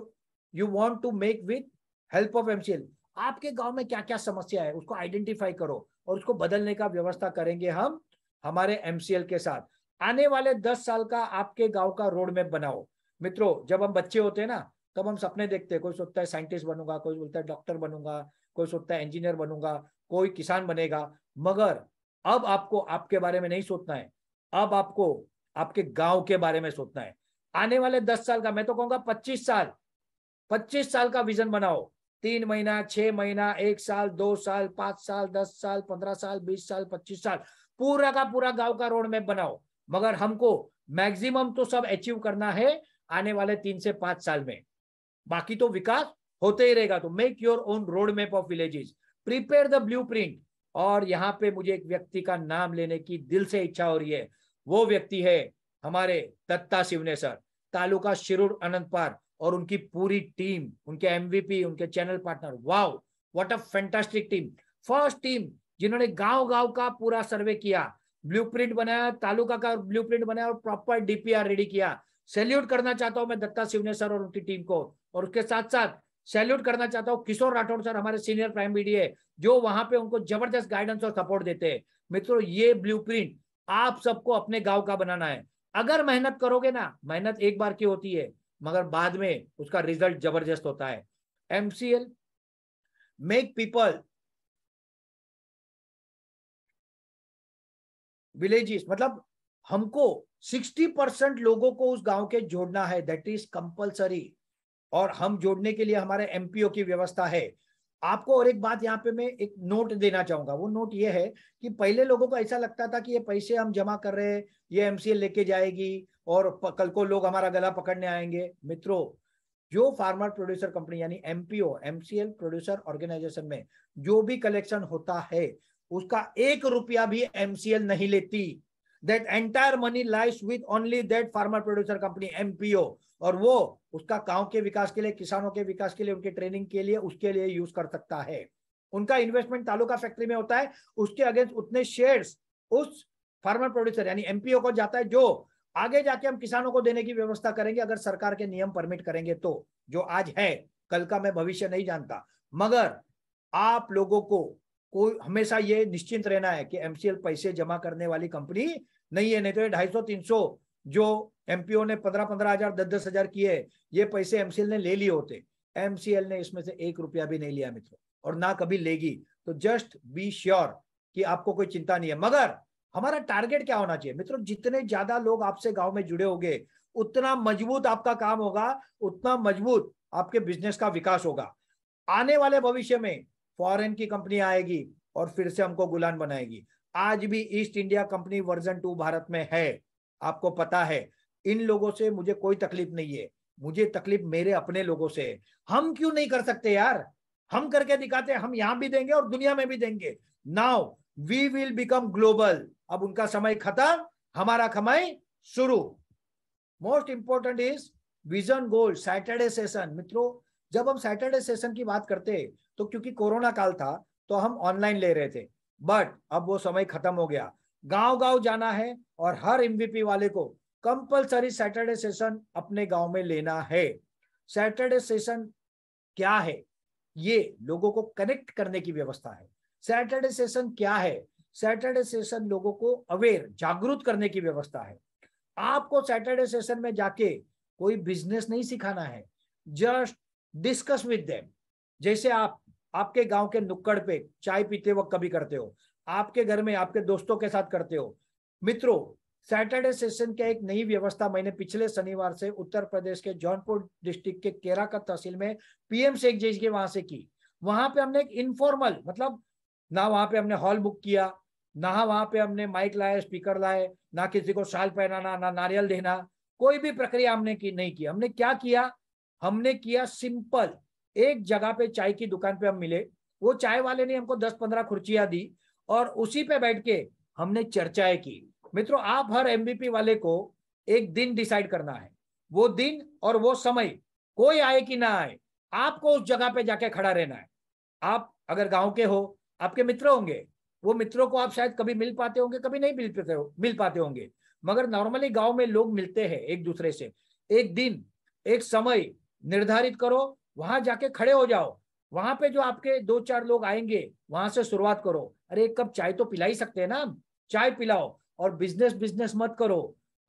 you want to make with help of MCL आपके गांव में क्या क्या समस्या है उसको आइडेंटिफाई करो और उसको बदलने का व्यवस्था करेंगे हम हमारे एमसीएल के साथ आने वाले दस साल का आपके गांव का रोड मैप बनाओ मित्रों जब हम बच्चे होते हैं ना तब हम सपने देखते हैं कोई सोचता है साइंटिस्ट बनूंगा कोई बोलता है डॉक्टर बनूंगा कोई सोचता है इंजीनियर बनूंगा कोई किसान बनेगा मगर अब आपको आपके बारे में नहीं सोचना है अब आपको आपके गांव के बारे में सोचना है आने वाले दस साल का मैं तो कहूंगा पच्चीस साल पच्चीस साल का विजन बनाओ तीन महीना छह महीना एक साल दो साल पांच साल दस साल पंद्रह साल बीस साल पच्चीस साल पूरा का पूरा गांव का रोड मैप बनाओ मगर हमको मैक्सिमम तो सब अचीव करना है आने वाले तीन से पांच साल में बाकी तो विकास होते ही रहेगा तो make your own road map of villages prepare the blue और यहाँ पे मुझे एक व्यक्ति का नाम लेने की दिल से इच्छा हो रही है वो व्यक्ति है हमारे दत्ता शिवने सर तालुका शिरूर अनंतपार और उनकी पूरी टीम उनके एमवीपी उनके channel partner wow what a fantastic team first team जिन्होंने गांव गांव का पूरा सर्वे किया ब्लूप्रिंट बनाया तालुका का ब्लूप्रिंट बनाया और प्रॉपर डीपीआर रेडी किया सैल्यूट करना चाहता हूं मैं दत्ता शिवने सर और उनकी टीम को और उसके साथ साथ सैल्यूट करना चाहता हूँ किशोर राठौर सर हमारे सीनियर प्राइम बीडीए जो वहां पे उनको जबरदस्त गाइडेंस और सपोर्ट देते हैं मित्रों ये ब्लू आप सबको अपने गांव का बनाना है अगर मेहनत करोगे ना मेहनत एक बार की होती है मगर बाद में उसका रिजल्ट जबरदस्त होता है एमसीएल मेक पीपल विलेजेस मतलब हमको 60 परसेंट लोगों को उस गांव के जोड़ना है दैट इज कंपलसरी और हम जोड़ने के लिए हमारे एमपीओ की व्यवस्था है आपको और एक बात यहाँ पे मैं एक नोट देना चाहूंगा वो नोट ये है कि पहले लोगों को ऐसा लगता था कि ये पैसे हम जमा कर रहे हैं ये एमसीएल लेके जाएगी और कल को लोग हमारा गला पकड़ने आएंगे मित्रों जो फार्मर प्रोड्यूसर कंपनी यानी एमपीओ एमसीएल प्रोड्यूसर ऑर्गेनाइजेशन में जो भी कलेक्शन होता है उसका एक रुपया भी एमसीएल नहीं लेती that entire money lies with only that farmer producer company MPO और वो उसका गांव के विकास के लिए किसानों के विकास के लिए उनके ट्रेनिंग के लिए उसके लिए यूज कर सकता है उनका इन्वेस्टमेंट तालुका फैक्ट्री में होता है उसके अगेंस्ट उतने शेयर्स उस फार्मर प्रोड्यूसर यानी एमपीओ को जाता है जो आगे जाके हम किसानों को देने की व्यवस्था करेंगे अगर सरकार के नियम परमिट करेंगे तो जो आज है कल का मैं भविष्य नहीं जानता मगर आप लोगों को कोई हमेशा ये निश्चिंत रहना है कि एमसीएल पैसे जमा करने वाली कंपनी नहीं है नहीं तो ये ढाई सौ तीन सौ जो एमपीओ ने पंद्रह पंद्रह हजार दस दस हजार किए ये पैसे एमसीएल ने ले लिए होते एमसीएल ने इसमें से एक रुपया भी नहीं लिया मित्रों और ना कभी लेगी तो जस्ट बी श्योर कि आपको कोई चिंता नहीं है मगर हमारा टारगेट क्या होना चाहिए मित्रों जितने ज्यादा लोग आपसे गांव में जुड़े होंगे उतना मजबूत आपका काम होगा उतना मजबूत आपके बिजनेस का विकास होगा आने वाले भविष्य में फॉरेन की कंपनी आएगी और फिर से हमको गुलान बनाएगी आज भी East India Company version two Bharat में है आपको पता है इन लोगों से मुझे कोई तकलीफ नहीं है मुझे तकलीफ मेरे अपने लोगों से है हम क्यों नहीं कर सकते यार हम करके दिखाते हम यहां भी देंगे और दुनिया में भी देंगे now we will become global अब उनका समय खत्म हमारा कमाई शुरू most important is vision goal Saturday session मित्रों जब हम सैटरडे सेशन की बात करते तो क्योंकि कोरोना काल था तो हम ऑनलाइन ले रहे थे बट अब वो समय खत्म हो गया गांव गांव जाना है और हर एमवीपी वाले को कंपलसरी सैटरडे सेशन अपने गांव में लेना है सैटरडे सेशन क्या है ये लोगों को कनेक्ट करने की व्यवस्था है सैटरडे सेशन क्या है सैटरडे सेशन लोगों को अवेयर जागरूक करने की व्यवस्था है आपको सैटरडे सेशन में जाके कोई बिजनेस नहीं सिखाना है जस्ट डिस्कस विद देम जैसे आप आपके गांव के नुक्कड़ पे चाय पीते वक्त कभी करते हो आपके घर में आपके दोस्तों के साथ करते हो मित्रों सैटरडे सेशन का एक नई व्यवस्था मैंने पिछले शनिवार से उत्तर प्रदेश के जौनपुर डिस्ट्रिक्ट के का तहसील में पीएम शेख जी के वहां से की वहां पे हमने एक इनफॉर्मल मतलब ना वहां पे हमने हॉल बुक किया ना वहां पे हमने माइक लाए स्पीकर लाए ना किसी को शाल पहनाना ना नारियल देना कोई भी प्रक्रिया हमने की नहीं की हमने क्या किया हमने किया सिंपल एक जगह पे चाय की दुकान पे हम मिले वो चाय वाले ने हमको दस पंद्रह खुर्चियां दी और उसी पे बैठ के हमने चर्चाएं की मित्रों आप हर एमबीपी वाले को एक दिन डिसाइड करना है वो दिन और वो समय कोई आए कि ना आए आपको उस जगह पे जाके खड़ा रहना है आप अगर गांव के हो आपके मित्र होंगे वो मित्रों को आप शायद कभी मिल पाते होंगे कभी नहीं मिल पाते हो मिल पाते होंगे मगर नॉर्मली गांव में लोग मिलते हैं एक दूसरे से एक दिन एक समय निर्धारित करो वहां जाके खड़े हो जाओ वहां पे जो आपके दो चार लोग आएंगे वहां से शुरुआत करो अरे एक कप चाय तो पिला ही सकते हैं ना चाय पिलाओ और बिजनेस बिजनेस मत करो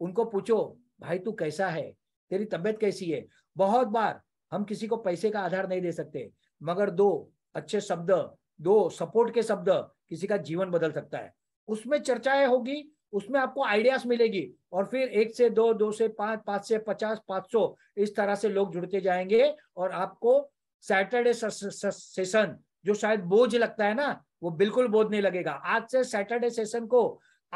उनको पूछो भाई तू कैसा है तेरी तबियत कैसी है बहुत बार हम किसी को पैसे का आधार नहीं दे सकते मगर दो अच्छे शब्द दो सपोर्ट के शब्द किसी का जीवन बदल सकता है उसमें चर्चाएं होगी उसमें आपको आइडियाज मिलेगी और फिर एक से दो दो से पांच पांच से पचास पांच सौ इस तरह से लोग जुड़ते जाएंगे और आपको सैटरडे सेशन जो शायद बोझ लगता है ना वो बिल्कुल बोझ नहीं लगेगा आज से सैटरडे सेशन को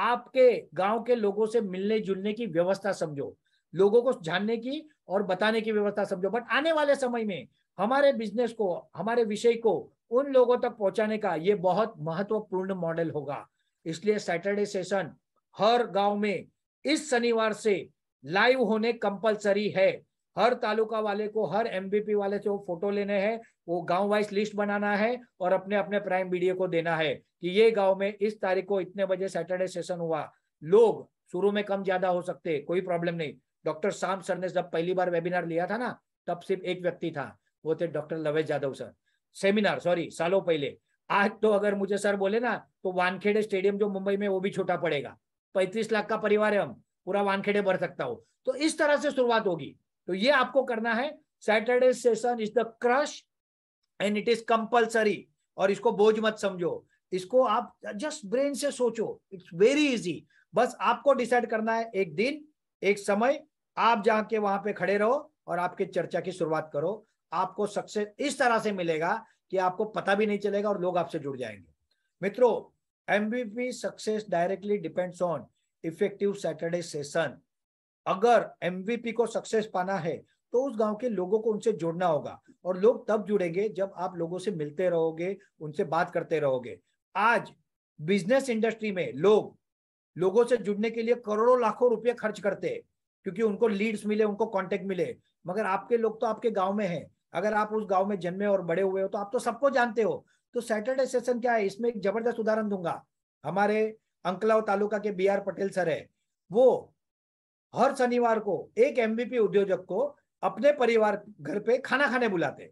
आपके गांव के लोगों से मिलने जुलने की व्यवस्था समझो लोगों को जानने की और बताने की व्यवस्था समझो बट आने वाले समय में हमारे बिजनेस को हमारे विषय को उन लोगों तक पहुंचाने का ये बहुत महत्वपूर्ण मॉडल होगा इसलिए सैटरडे सेशन हर गांव में इस शनिवार से लाइव होने कंपलसरी है हर तालुका वाले को हर एमबीपी वाले से वो फोटो लेने हैं वो गांव वाइज लिस्ट बनाना है और अपने अपने प्राइम वीडियो को देना है कि ये गांव में इस तारीख को इतने बजे सैटरडे सेशन हुआ लोग शुरू में कम ज्यादा हो सकते कोई प्रॉब्लम नहीं डॉक्टर शाम सर ने जब पहली बार वेबिनार लिया था ना तब सिर्फ एक व्यक्ति था वो थे doctor Lavesh Yadav sir seminar sorry सालों पहले आज तो अगर मुझे सर बोले ना तो वानखेड़े स्टेडियम जो मुंबई में वो भी छोटा पड़ेगा पैंतीस लाख का परिवार है हम पूरा वानखेड़े भर सकता हो तो इस तरह से शुरुआत होगी तो ये आपको करना है Saturday session is the crush and it is compulsory और इसको बोझ मत समझो इसको आप जस्ट ब्रेन से सोचो इट्स वेरी इजी बस आपको डिसाइड करना है एक दिन एक समय आप जाके वहां पे खड़े रहो और आपके चर्चा की शुरुआत करो आपको सक्सेस इस तरह से मिलेगा कि आपको पता भी नहीं चलेगा और लोग आपसे जुड़ जाएंगे मित्रों MBP success directly depends on effective Saturday session अगर एमवीपी को सक्सेस पाना है तो उस गांव के लोगों को उनसे जुड़ना होगा और लोग तब जुड़ेंगे जब आप लोगों से मिलते रहोगे उनसे बात करते रहोगे आज बिजनेस इंडस्ट्री में लोग लोगों से जुड़ने के लिए करोड़ों लाखों रुपए खर्च करते हैं क्योंकि उनको लीड्स मिले उनको कॉन्टेक्ट मिले मगर आपके लोग तो आपके गाँव में है अगर आप उस गाँव में जन्मे और बड़े हुए हो तो आप तो सबको जानते हो तो सैटरडे सेशन क्या है इसमें एक जबरदस्त उदाहरण दूंगा हमारे अंकलाव तालुका के बी आर पटेल सर है वो हर शनिवार को एक एमबीपी उद्योजक को अपने परिवार घर पे खाना खाने बुलाते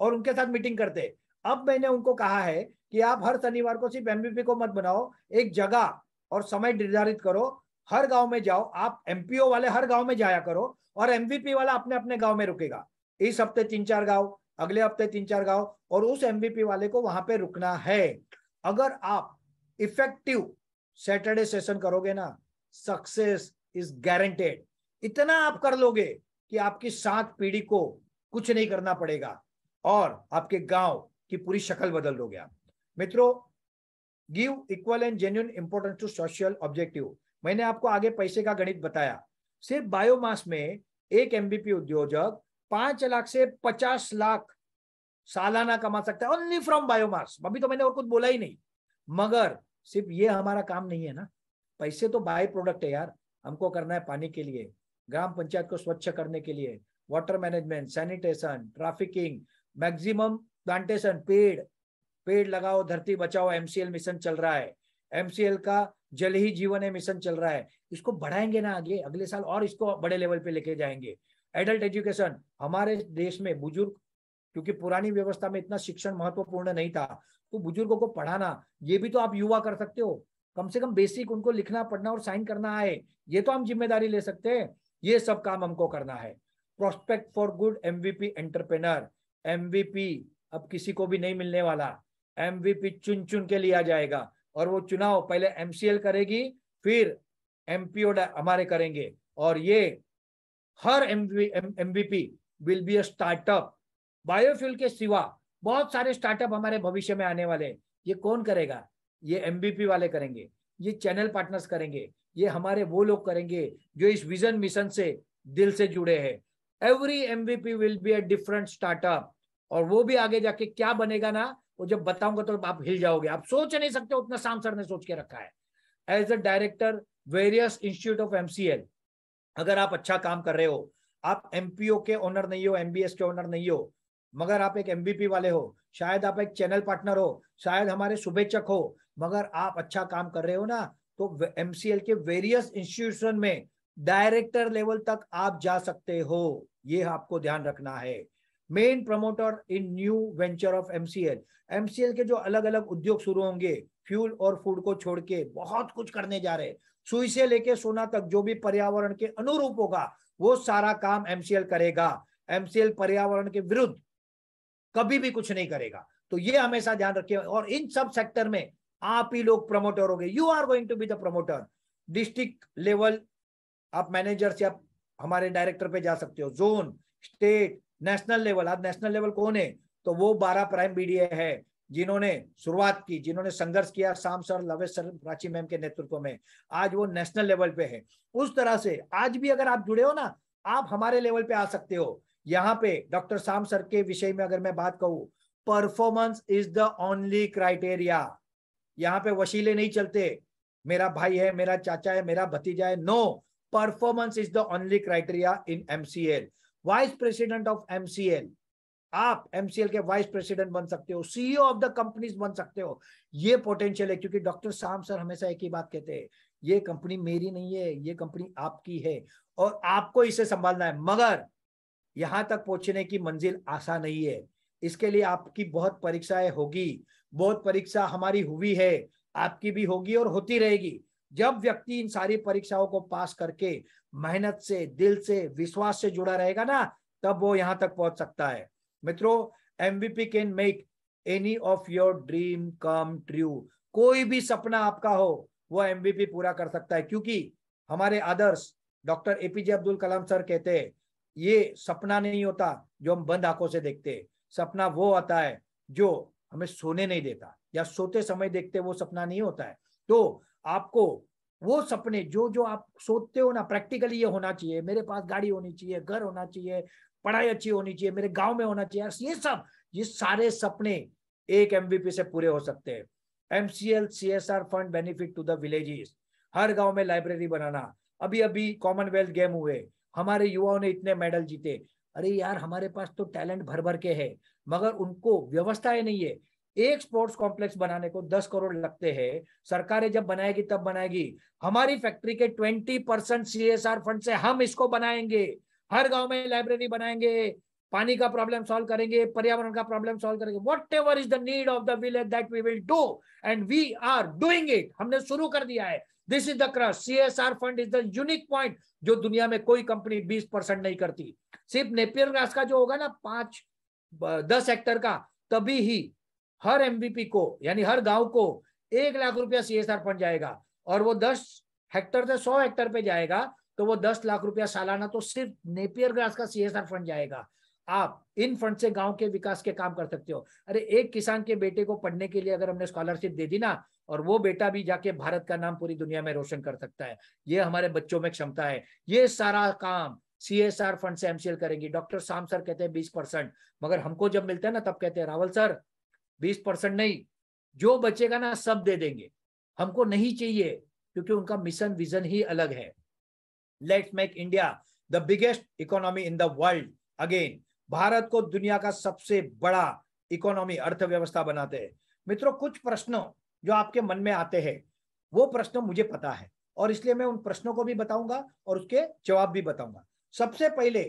और उनके साथ मीटिंग करते अब मैंने उनको कहा है कि आप हर शनिवार को सिर्फ एमबीपी को मत बनाओ एक जगह और समय निर्धारित करो हर गांव में जाओ आप एमपीओ वाले हर गांव में जाया करो और एमबीपी वाला अपने अपने गांव में रुकेगा इस हफ्ते तीन चार गांव अगले हफ्ते तीन चार गांव और उस एमबीपी वाले को वहां पे रुकना है अगर आप इफेक्टिव सैटरडे सेशन करोगे ना सक्सेस इज गारंटेड इतना आप कर लोगे कि आपकी सात पीढ़ी को कुछ नहीं करना पड़ेगा और आपके गांव की पूरी शक्ल बदल दोगे मित्रों give equal and genuine importance to social objective मैंने आपको आगे पैसे का गणित बताया सिर्फ बायोमास में एक एमबीपी उद्योजक पांच लाख से पचास लाख सालाना कमा सकता है ओनली फ्रॉम बायोमास अभी तो मैंने और कुछ बोला ही नहीं मगर सिर्फ ये हमारा काम नहीं है ना पैसे तो बाय प्रोडक्ट है यार हमको करना है पानी के लिए ग्राम पंचायत को स्वच्छ करने के लिए water management sanitation trafficking maximum plantation पेड़ पेड़ लगाओ धरती बचाओ एमसीएल मिशन चल रहा है एमसीएल का जल ही जीवन है मिशन चल रहा है इसको बढ़ाएंगे ना आगे अगले साल और इसको बड़े लेवल पे लेके जाएंगे एडल्ट एजुकेशन हमारे देश में बुजुर्ग क्योंकि पुरानी व्यवस्था में इतना शिक्षण महत्वपूर्ण नहीं था तो बुजुर्गों को पढ़ाना ये भी तो आप युवा कर सकते हो कम से कम बेसिक उनको लिखना पढ़ना और साइन करना आए ये तो हम जिम्मेदारी ले सकते हैं ये सब काम हमको करना है prospect for good MVP entrepreneur MVP अब किसी को भी नहीं मिलने वाला एमवीपी चुन चुन के लिया जाएगा और वो चुनाव पहले एमसीएल करेगी फिर एमपीओ हमारे करेंगे और ये हर MVP will be a startup biofuel के सिवा बहुत सारे स्टार्टअप हमारे भविष्य में आने वाले ये कौन करेगा ये एमबीपी वाले करेंगे ये चैनल पार्टनर्स करेंगे ये हमारे वो लोग करेंगे जो इस विजन मिशन से दिल से जुड़े हैं every MBP will be a different startup और वो भी आगे जाके क्या बनेगा ना वो जब बताऊंगा तो आप हिल जाओगे आप सोच नहीं सकते उतना शाम सर ने सोच के रखा है as a director various institute of MCL अगर आप अच्छा काम कर रहे हो आप एमपीओ के ओनर नहीं हो एमबीएस के ओनर नहीं हो मगर आप एक एमबीपी वाले हो शायद आप एक चैनल पार्टनर हो शायद हमारे शुभेच्छक हो मगर आप अच्छा काम कर रहे हो ना तो एमसीएल के वेरियस इंस्टीट्यूशन में डायरेक्टर लेवल तक आप जा सकते हो ये आपको ध्यान रखना है main promoter in new venture of MCL MCL के जो अलग अलग उद्योग शुरू होंगे फ्यूल और फूड को छोड़ के बहुत कुछ करने जा रहे सुई से लेके सोना तक जो भी पर्यावरण के अनुरूप होगा वो सारा काम एमसीएल करेगा एमसीएल पर्यावरण के विरुद्ध कभी भी कुछ नहीं करेगा तो ये हमेशा ध्यान रखिए और इन सब सेक्टर में आप ही लोग प्रमोटर हो गए you are going to be the promoter district level आप मैनेजर से आप हमारे डायरेक्टर पे जा सकते हो जोन स्टेट नेशनल लेवल आप नेशनल लेवल कौन है तो वो बारह प्राइम बीडीए है जिन्होंने शुरुआत की जिन्होंने संघर्ष किया Shyam sir Lavesh sir Prachi ma'am के नेतृत्व में आज वो नेशनल लेवल पे है उस तरह से आज भी अगर आप जुड़े हो ना आप हमारे लेवल पे आ सकते हो यहाँ पे डॉक्टर साम सर के विषय में अगर मैं बात कहूं performance is the only criteria यहाँ पे वशीले नहीं चलते मेरा भाई है मेरा चाचा है मेरा भतीजा है no performance is the only criteria in MCL vice president of MCL आप एमसीएल के वाइस प्रेसिडेंट बन सकते हो सीईओ ऑफ द कंपनीज बन सकते हो ये पोटेंशियल है क्योंकि डॉक्टर साम सर हमेशा एक ही बात कहते हैं ये कंपनी मेरी नहीं है ये कंपनी आपकी है और आपको इसे संभालना है मगर यहाँ तक पहुंचने की मंजिल आसान नहीं है इसके लिए आपकी बहुत परीक्षाएं होगी बहुत परीक्षा हमारी हुई है आपकी भी होगी और होती रहेगी जब व्यक्ति इन सारी परीक्षाओं को पास करके मेहनत से दिल से विश्वास से जुड़ा रहेगा ना तब वो यहां तक पहुंच सकता है मित्रों MVP can make any of your dream come true कोई भी सपना आपका हो वो एमवीपी पूरा कर सकता है क्योंकि हमारे आदर्श doctor APJ Abdul Kalam sir कहते हैं ये सपना नहीं होता जो हम बंद आंखों से देखते हैं सपना वो आता है जो हमें सोने नहीं देता या सोते समय देखते वो सपना नहीं होता है तो आपको वो सपने जो जो आप सोचते हो ना प्रैक्टिकली ये होना चाहिए मेरे पास गाड़ी होनी चाहिए घर होना चाहिए पढ़ाई अच्छी होनी चाहिए मेरे गांव में होना चाहिए ये सब ये सारे सपने एक एमवीपी से पूरे हो सकते हैं MCL R fund benefit to the villages हर गांव में लाइब्रेरी बनाना अभी अभी कॉमनवेल्थ गेम हुए हमारे युवाओं ने इतने मेडल जीते अरे यार हमारे पास तो टैलेंट भर भर के है मगर उनको व्यवस्थाएं नहीं है एक स्पोर्ट्स कॉम्प्लेक्स बनाने को दस करोड़ लगते हैं सरकारें जब बनाएगी तब बनाएगी हमारी फैक्ट्री के ट्वेंटी परसेंट सी फंड से हम इसको बनाएंगे हर गांव में लाइब्रेरी बनाएंगे पानी का प्रॉब्लम सॉल्व करेंगे पर्यावरण का प्रॉब्लम सॉल्व करेंगे whatever is the need of the village that we will do and we are doing it हमने शुरू कर दिया है this is the crush R fund is the unique point जो दुनिया में कोई कंपनी 20 परसेंट नहीं करती सिर्फ नेपियर ग्रास का जो होगा ना पांच दस हेक्टर का तभी ही हर एमबीपी को यानी हर गांव को एक लाख रुपया सी एस आर फंड जाएगा और वो दस हेक्टर से सौ हेक्टर पे जाएगा तो वो दस लाख रुपया सालाना तो सिर्फ नेपियर ग्रास का सी एस आर फंड जाएगा आप इन फंड से गांव के विकास के काम कर सकते हो अरे एक किसान के बेटे को पढ़ने के लिए अगर हमने स्कॉलरशिप दे दी ना और वो बेटा भी जाके भारत का नाम पूरी दुनिया में रोशन कर सकता है ये हमारे बच्चों में क्षमता है ये सारा काम सी एस आर फंड से एमसीएल करेंगी डॉक्टर शाम सर कहते हैं बीस परसेंट मगर हमको जब मिलता है ना तब कहते हैं रावल सर बीस परसेंट नहीं जो बचेगा ना सब दे देंगे हमको नहीं चाहिए क्योंकि उनका मिशन विजन ही अलग है let's make India the biggest economy in the world again Bharat को दुनिया का सबसे बड़ा इकोनॉमी अर्थव्यवस्था बनाते हैं मित्रों कुछ प्रश्नों जो आपके मन में आते हैं वो प्रश्न मुझे पता है और इसलिए मैं उन प्रश्नों को भी बताऊंगा और उसके जवाब भी बताऊंगा सबसे पहले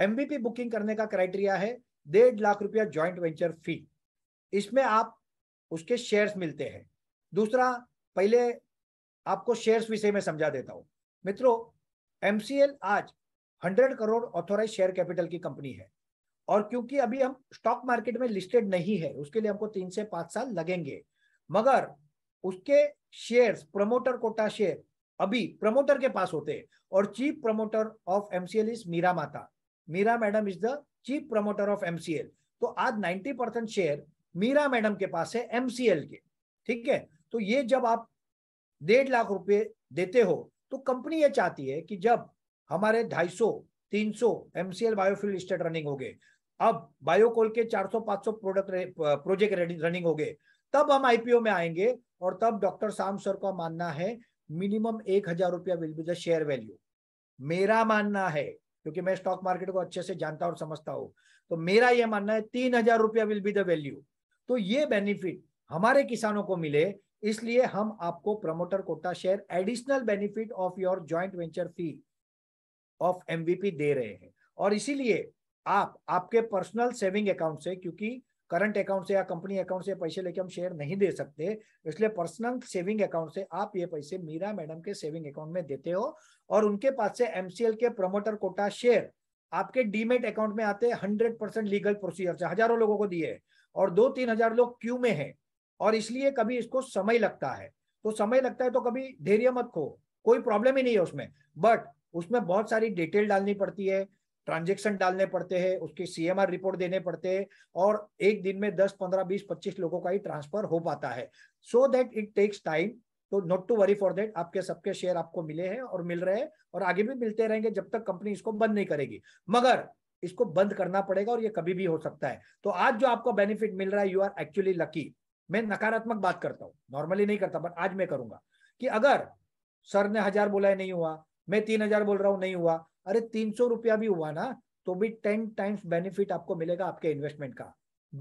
एमबीपी बुकिंग करने का क्राइटेरिया है डेढ़ लाख रुपया ज्वाइंट वेंचर फी इसमें आप उसके शेयर्स मिलते हैं दूसरा पहले आपको शेयर्स विषय में समझा देता हूं मित्रों एमसीएल आज 100 करोड़ ऑथोराइज शेयर कैपिटल की कंपनी है और क्योंकि अभी हम स्टॉक मार्केट में लिस्टेड नहीं है उसके लिए हमको तीन से पांच साल लगेंगे मगर उसके शेयर्स प्रमोटर कोटा शेयर अभी प्रमोटर के पास होते हैं और chief promoter of MCL is Meera माता Meera madam is the chief promoter of MCL तो आज 90 परसेंट शेयर मीरा मैडम के पास है एमसीएल के ठीक है तो ये जब आप डेढ़ लाख रुपए देते हो तो कंपनी ये चाहती है कि जब हमारे 250 सौ एमसीएल बायोफ्यूल स्टेट रनिंग हो गए अब बायोकोल के 400 500 प्रोडक्ट प्रोजेक्ट रनिंग हो गए तब हम आईपीओ में आएंगे और तब डॉक्टर शाम सर का मानना है मिनिमम एक हजार रुपया will be the share value मेरा मानना है क्योंकि मैं स्टॉक मार्केट को अच्छे से जानता और समझता हूं तो मेरा यह मानना है तीन हजार रुपया विल बी द वैल्यू तो ये बेनिफिट हमारे किसानों को मिले इसलिए हम आपको promoter quota share additional benefit of your joint venture fee of MVP दे रहे हैं और इसीलिए आप आपके पर्सनल सेविंग अकाउंट से क्योंकि करंट अकाउंट से या कंपनी अकाउंट से पैसे लेके हम शेयर नहीं दे सकते इसलिए पर्सनल सेविंग अकाउंट से आप ये पैसे मीरा मैडम के सेविंग अकाउंट में देते हो और उनके पास से एमसीएल के प्रमोटर कोटा शेयर आपके डीमेट अकाउंट में आते हंड्रेड परसेंट लीगल प्रोसीजर से हजारों लोगों को दिए और दो तीन हजार लोग क्यू में है और इसलिए कभी इसको समय लगता है तो समय लगता है तो कभी धैर्य मत खो कोई प्रॉब्लम ही नहीं है उसमें बट उसमें बहुत सारी डिटेल डालनी पड़ती है ट्रांजेक्शन डालने पड़ते हैं उसकी सीएमआर रिपोर्ट देने पड़ते हैं और एक दिन में दस पंद्रह बीस पच्चीस लोगों का ही ट्रांसफर हो पाता है so that it takes time तो not to worry for that आपके सबके शेयर आपको मिले हैं और मिल रहे हैं और आगे भी मिलते रहेंगे जब तक कंपनी इसको बंद नहीं करेगी मगर इसको बंद करना पड़ेगा और ये कभी भी हो सकता है तो आज जो आपको बेनिफिट मिल रहा है यू आर एक्चुअली लकी मैं नकारात्मक बात करता हूँ नॉर्मली नहीं करता बट आज मैं करूंगा कि अगर सर ने हजार बोला है नहीं हुआ मैं तीन हजार बोल रहा हूँ नहीं हुआ अरे तीन सौ रुपया भी हुआ ना तो भी टेन टाइम्स बेनिफिट आपको मिलेगा आपके इन्वेस्टमेंट का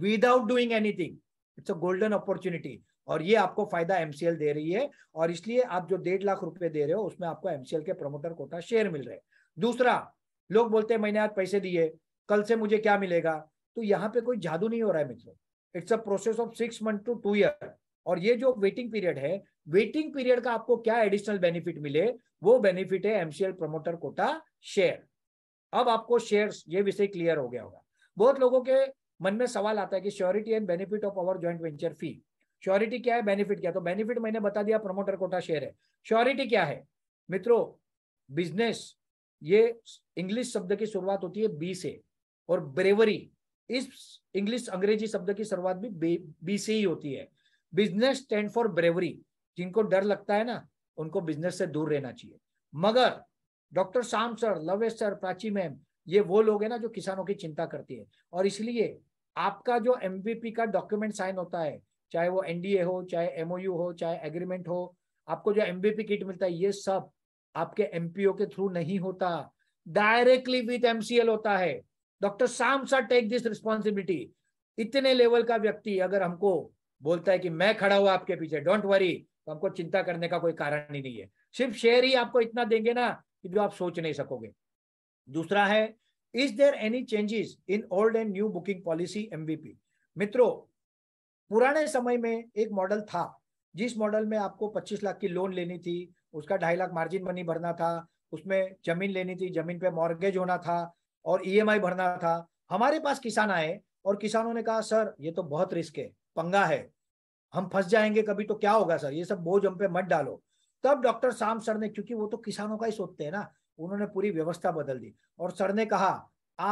without doing anything it's a golden opportunity और ये आपको फायदा एमसीएल दे रही है और इसलिए आप जो डेढ़ लाख रुपए दे रहे हो उसमें आपको एमसीएल के प्रमोटर कोटा शेयर मिल रहे दूसरा लोग बोलते हैं मैंने आज पैसे दिए कल से मुझे क्या मिलेगा तो यहाँ पे कोई जादू नहीं हो रहा है मित्रों it's a process of six month to two year और ये जो वेटिंग पीरियड है वेटिंग पीरियड का आपको क्या एडिशनल बेनिफिट मिले वो बेनिफिट है एमसीएल प्रमोटर कोटा शेयर अब आपको शेयर ये विषय क्लियर हो गया होगा बहुत लोगों के मन में सवाल आता है कि surety and benefit of our joint venture fee surety क्या है बेनिफिट क्या तो बेनिफिट मैंने बता दिया प्रमोटर कोटा शेयर है श्योरिटी क्या है मित्रों बिजनेस ये इंग्लिश शब्द की शुरुआत होती है बी से और ब्रेवरी इस इंग्लिश अंग्रेजी शब्द की शुरुआत भी बी से ही होती है बिजनेस स्टैंड फॉर ब्रेवरी जिनको डर लगता है ना उनको बिजनेस से दूर रहना चाहिए मगर डॉक्टर शाम sir Lavesh sir Prachi ma'am ये वो लोग हैं ना जो किसानों की चिंता करती है और इसलिए आपका जो एम का डॉक्यूमेंट साइन होता है चाहे वो एनडीए हो चाहे एमओयू हो चाहे एग्रीमेंट हो आपको जो एम किट मिलता है ये सब आपके एमपीओ के थ्रू नहीं होता डायरेक्टली विथ एमसीएल होता है डॉक्टर शाम सर टेक दिस रिस्पॉन्सिबिलिटी इतने लेवल का व्यक्ति अगर हमको बोलता है कि मैं खड़ा हूं आपके पीछे डोंट वरी तो हमको चिंता करने का कोई कारण ही नहीं है सिर्फ शेयर ही आपको इतना देंगे ना कि जो आप सोच नहीं सकोगे दूसरा है is there any changes in old and new booking policy MBP मित्रों पुराने समय में एक मॉडल था जिस मॉडल में आपको 25 लाख की लोन लेनी थी उसका ढाई लाख मार्जिन मनी भरना था उसमें जमीन लेनी थी जमीन पे मॉर्गेज होना था और ईएमआई e भरना था हमारे पास किसान आए और किसानों ने कहा सर ये तो बहुत रिस्क है पंगा है हम फंस जाएंगे कभी तो क्या होगा सर ये सब बोझ हम पे मत डालो तब डॉक्टर शाम सर ने क्योंकि वो तो किसानों का ही सोचते हैं ना उन्होंने पूरी व्यवस्था बदल दी और सर ने कहा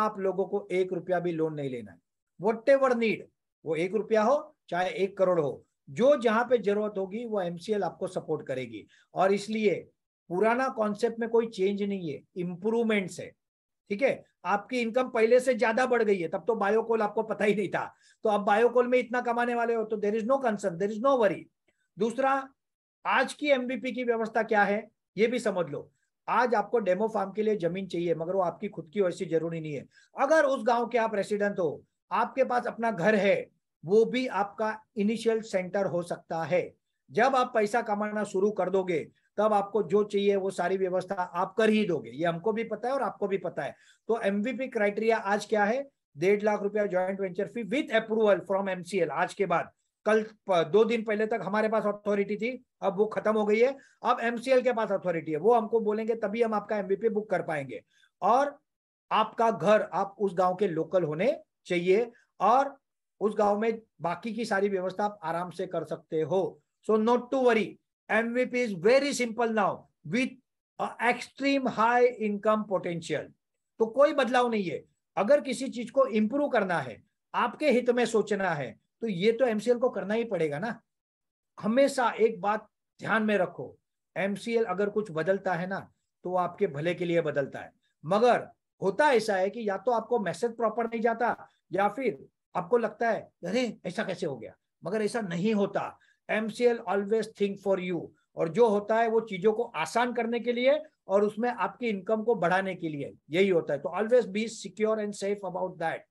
आप लोगों को एक रुपया भी लोन नहीं लेना है वट एवर नीड वो एक रुपया हो चाहे एक करोड़ हो जो जहां पे जरूरत होगी वो एमसीएल आपको सपोर्ट करेगी और इसलिए पुराना कॉन्सेप्ट में कोई चेंज नहीं है इंप्रूवमेंट्स है ठीक है आपकी इनकम पहले से ज्यादा बढ़ गई है तब तो बायोकोल आपको पता ही नहीं था तो आप बायोकोल में इतना कमाने वाले हो तो there is no concern there is no worry दूसरा आज की एमबीपी की व्यवस्था क्या है ये भी समझ लो आज आपको डेमो फार्म के लिए जमीन चाहिए मगर वो आपकी खुद की वैसी जरूरी नहीं है अगर उस गांव के आप रेसिडेंट हो आपके पास अपना घर है वो भी आपका इनिशियल सेंटर हो सकता है जब आप पैसा कमाना शुरू कर दोगे तब आपको जो चाहिए वो सारी व्यवस्था आप कर ही दोगे ये हमको भी पता है और आपको भी पता है तो एमवीपी क्राइटेरिया आज क्या है डेढ़ लाख रुपया joint venture fee with approval from MCL आज के बाद कल दो दिन पहले तक हमारे पास अथॉरिटी थी अब वो खत्म हो गई है अब एमसीएल के पास अथॉरिटी है वो हमको बोलेंगे तभी हम आपका एमबीपी बुक कर पाएंगे और आपका घर आप उस गांव के लोकल होने चाहिए और उस गांव में बाकी की सारी व्यवस्था आप आराम से कर सकते हो so not to worry MVP is very simple now with extreme high income potential. तो कोई बदलाव नहीं है अगर किसी चीज को इंप्रूव करना है आपके हित में सोचना है तो ये तो एमसीएल को करना ही पड़ेगा ना हमेशा एक बात ध्यान में रखो एमसीएल अगर कुछ बदलता है ना तो आपके भले के लिए बदलता है मगर होता ऐसा है कि या तो आपको मैसेज प्रॉपर नहीं जाता या फिर आपको लगता है अरे ऐसा कैसे हो गया मगर ऐसा नहीं होता MCL always think for you और जो होता है वो चीजों को आसान करने के लिए और उसमें आपकी इनकम को बढ़ाने के लिए यही होता है तो always be secure and safe about that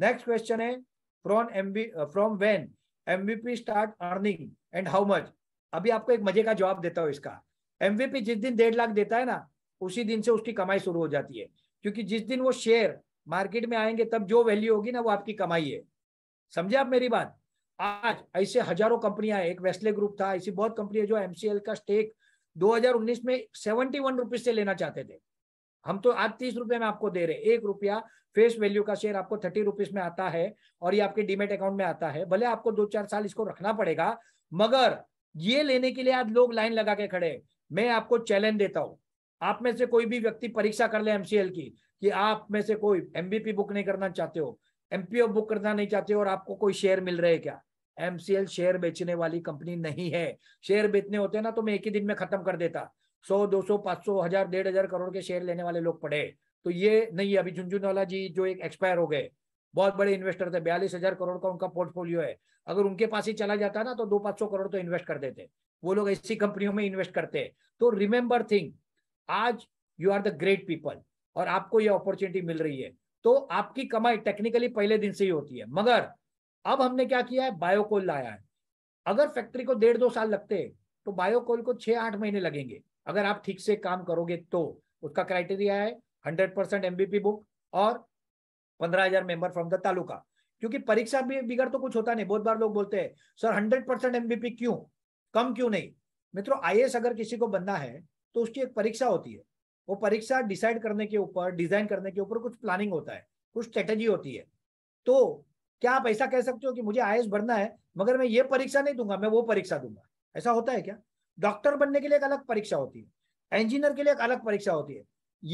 next question है from MB from when MVP start earning and how much अभी आपको एक मजे का जवाब देता हूँ इसका एमवीपी जिस दिन डेढ़ लाख देता है ना उसी दिन से उसकी कमाई शुरू हो जाती है क्योंकि जिस दिन वो शेयर मार्केट में आएंगे तब जो वैल्यू होगी ना वो आपकी कमाई है समझे आप मेरी बात आज ऐसे हजारों कंपनियां एक वेस्टले ग्रुप था ऐसी बहुत है जो एमसीएल का स्टेक 2019 में सेवेंटी वन रुपीज से लेना चाहते थे हम तो आज तीस रुपए में आपको दे रहे एक रुपया फेस वैल्यू का शेयर आपको थर्टी रुपीज में आता है और ये आपके डीमेट अकाउंट में आता है भले आपको दो चार साल इसको रखना पड़ेगा मगर ये लेने के लिए आज लोग लाइन लगा के खड़े मैं आपको चैलेंज देता हूं आप में से कोई भी व्यक्ति परीक्षा कर ले एमसीएल की कि आप में से कोई एमबीपी बुक नहीं करना चाहते हो एमपीओ बुक करना नहीं चाहते हो और आपको कोई शेयर मिल रहे क्या एमसीएल शेयर बेचने वाली कंपनी नहीं है शेयर बेचने होते ना तो मैं एक ही दिन में खत्म कर देता सौ दो सौ पांच सौ हजार डेढ़ हजार करोड़ के शेयर लेने वाले लोग पड़े तो ये नहीं अभी झुंझुनवाला जी जो एक एक्सपायर हो गए बहुत बड़े इन्वेस्टर थे बयालीस हजार करोड़ का उनका पोर्टफोलियो है अगर उनके पास ही चला जाता ना तो दो पांच सौ करोड़ तो इन्वेस्ट कर देते वो लोग ऐसी कंपनियों में इन्वेस्ट करते तो रिमेंबर थिंग आज you are the great people और आपको ये अपॉर्चुनिटी मिल रही है तो आपकी कमाई टेक्निकली पहले दिन से ही होती है मगर अब हमने क्या किया है बायोकोल लाया है अगर फैक्ट्री को डेढ़ दो साल लगते तो बायोकोल को छह आठ महीने लगेंगे अगर आप ठीक से काम करोगे तो उसका क्राइटेरिया है हंड्रेड परसेंट एमबीपी बुक और पंद्रह हजार मेंबर फ्रॉम द तालुका क्योंकि परीक्षा बिगड़ तो कुछ होता नहीं बहुत बार लोग बोलते हैं सर हंड्रेड परसेंट एमबीपी क्यों कम क्यों नहीं मित्रों आई अगर किसी को बनना है तो उसकी एक परीक्षा होती है वो परीक्षा डिसाइड करने के ऊपर डिजाइन करने के ऊपर कुछ प्लानिंग होता है कुछ स्ट्रेटेजी होती है तो क्या आप ऐसा कह सकते हो कि मुझे आई बढ़ना है मगर मैं ये परीक्षा नहीं दूंगा मैं वो परीक्षा दूंगा ऐसा होता है क्या डॉक्टर बनने के लिए एक अलग परीक्षा होती है इंजीनियर के लिए एक अलग परीक्षा होती है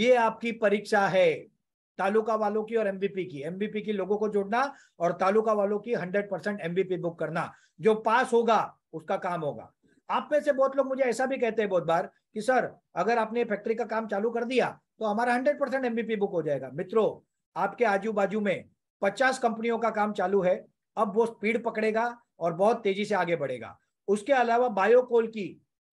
ये आपकी परीक्षा है तालुका वालों की और एमबीपी की एमबीपी की लोगों को जोड़ना और तालुका वालों की हंड्रेड परसेंट एमबीपी बुक करना जो पास होगा उसका काम होगा आप में से बहुत लोग मुझे ऐसा भी कहते हैं बहुत बार कि सर अगर आपने फैक्ट्री का काम चालू कर दिया तो हमारा हंड्रेड परसेंट एमबीपी बुक हो जाएगा मित्रों आपके आजू बाजू में पचास कंपनियों का काम चालू है अब वो स्पीड पकड़ेगा और बहुत तेजी से आगे बढ़ेगा उसके अलावा बायोकोल की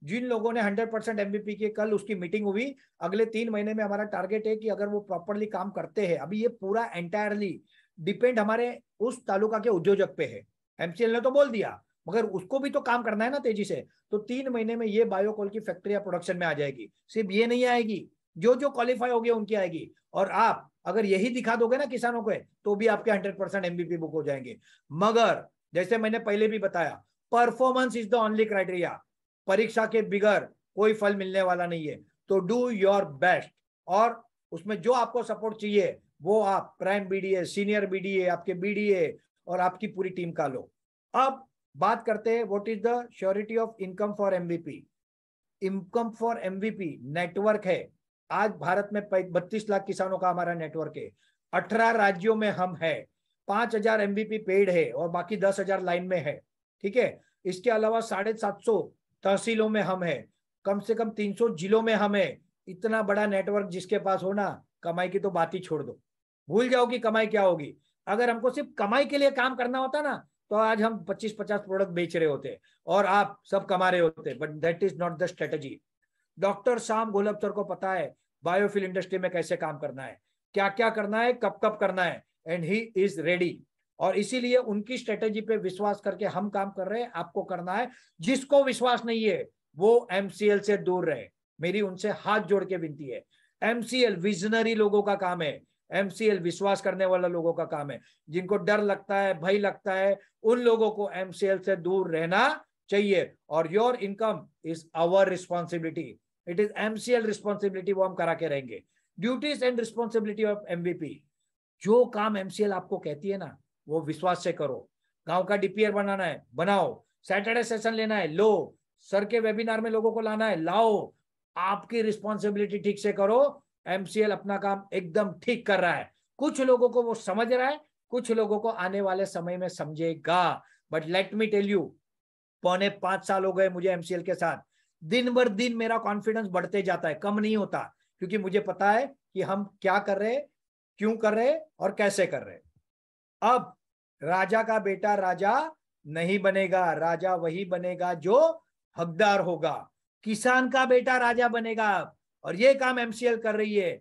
जिन लोगों ने 100 परसेंट एमबीपी की कल उसकी मीटिंग हुई अगले तीन महीने में हमारा टारगेट है कि अगर वो प्रॉपरली काम करते हैं अभी ये पूरा एंटायरली डिपेंड हमारे उस तालुका के उद्योजक पे है एमसीएल ने तो बोल दिया मगर उसको भी तो काम करना है ना तेजी से तो तीन महीने में ये बायोकोल की फैक्ट्रिया प्रोडक्शन में आ जाएगी सिर्फ ये नहीं आएगी जो जो क्वालिफाई होगी उनकी आएगी और आप अगर यही दिखा दोगे ना किसानों को तो भी आपके हंड्रेड परसेंट एमबीपी बुक हो जाएंगे मगर जैसे मैंने पहले भी बताया performance is the only criteria परीक्षा के बिगर कोई फल मिलने वाला नहीं है तो डू योर बेस्ट और उसमें जो आपको सपोर्ट चाहिए वो आप प्राइम बीडीए सीनियर बीडीए आपके बीडीए और आपकी पूरी टीम का लो अब बात करते हैं what is the surety of income for MVP income for MVP network है आज भारत में बत्तीस लाख किसानों का हमारा नेटवर्क है अठारह राज्यों में हम है पांच हजार एमबीपी पेड है और बाकी दस हजार लाइन में है ठीक है इसके अलावा साढ़े सात सौ तहसीलों में हम है कम से कम तीन सौ जिलों में हम है इतना बड़ा नेटवर्क जिसके पास हो ना कमाई की तो बात ही छोड़ दो भूल जाओ कि कमाई क्या होगी अगर हमको सिर्फ कमाई के लिए काम करना होता ना तो आज हम 25-50 प्रोडक्ट बेच रहे होते और आप सब कमा रहे होते but that is not the strategy doctor Shyam गोलबचर को पता है बायोफिल इंडस्ट्री में कैसे काम करना है क्या क्या करना है कब कब करना है एंड ही इज रेडी और इसीलिए उनकी स्ट्रेटेजी पे विश्वास करके हम काम कर रहे हैं आपको करना है जिसको विश्वास नहीं है वो एमसीएल से दूर रहे मेरी उनसे हाथ जोड़ के विनती है एमसीएल विजनरी लोगों का काम है एमसीएल विश्वास करने वाला लोगों का काम है जिनको डर लगता है भय लगता है उन लोगों को एमसीएल से दूर रहना चाहिए और your income is our responsibility it is MCL responsibility वो हम करा के रहेंगे duties and responsibility of MBP जो काम एमसीएल आपको कहती है ना वो विश्वास से करो गांव का डीपीआर बनाना है बनाओ सैटरडे सेशन लेना है लो सर के वेबिनार में लोगों को लाना है लाओ आपकी रिस्पॉन्सिबिलिटी ठीक से करो एमसीएल अपना काम एकदम ठीक कर रहा है कुछ लोगों को वो समझ रहा है कुछ लोगों को आने वाले समय में समझेगा but let me tell you पौने पांच साल हो गए मुझे एमसीएल के साथ दिन भर दिन मेरा कॉन्फिडेंस बढ़ते जाता है कम नहीं होता क्योंकि मुझे पता है कि हम क्या कर रहे क्यों कर रहे और कैसे कर रहे अब राजा का बेटा राजा नहीं बनेगा राजा वही बनेगा जो हकदार होगा किसान का बेटा राजा बनेगा अब और ये काम एमसीएल कर रही है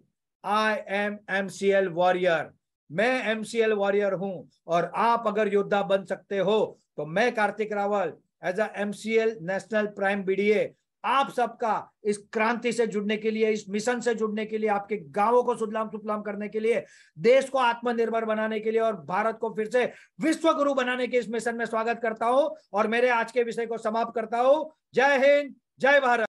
I am M C L warrior मैं एमसीएल वॉरियर हूं और आप अगर योद्धा बन सकते हो तो मैं Kartik Rawal as a L national prime BDA आप सबका इस क्रांति से जुड़ने के लिए इस मिशन से जुड़ने के लिए आपके गांवों को सुदलाम सुपलाम करने के लिए देश को आत्मनिर्भर बनाने के लिए और भारत को फिर से विश्व गुरु बनाने के इस मिशन में स्वागत करता हूं और मेरे आज के विषय को समाप्त करता हूं जय हिंद जय भारत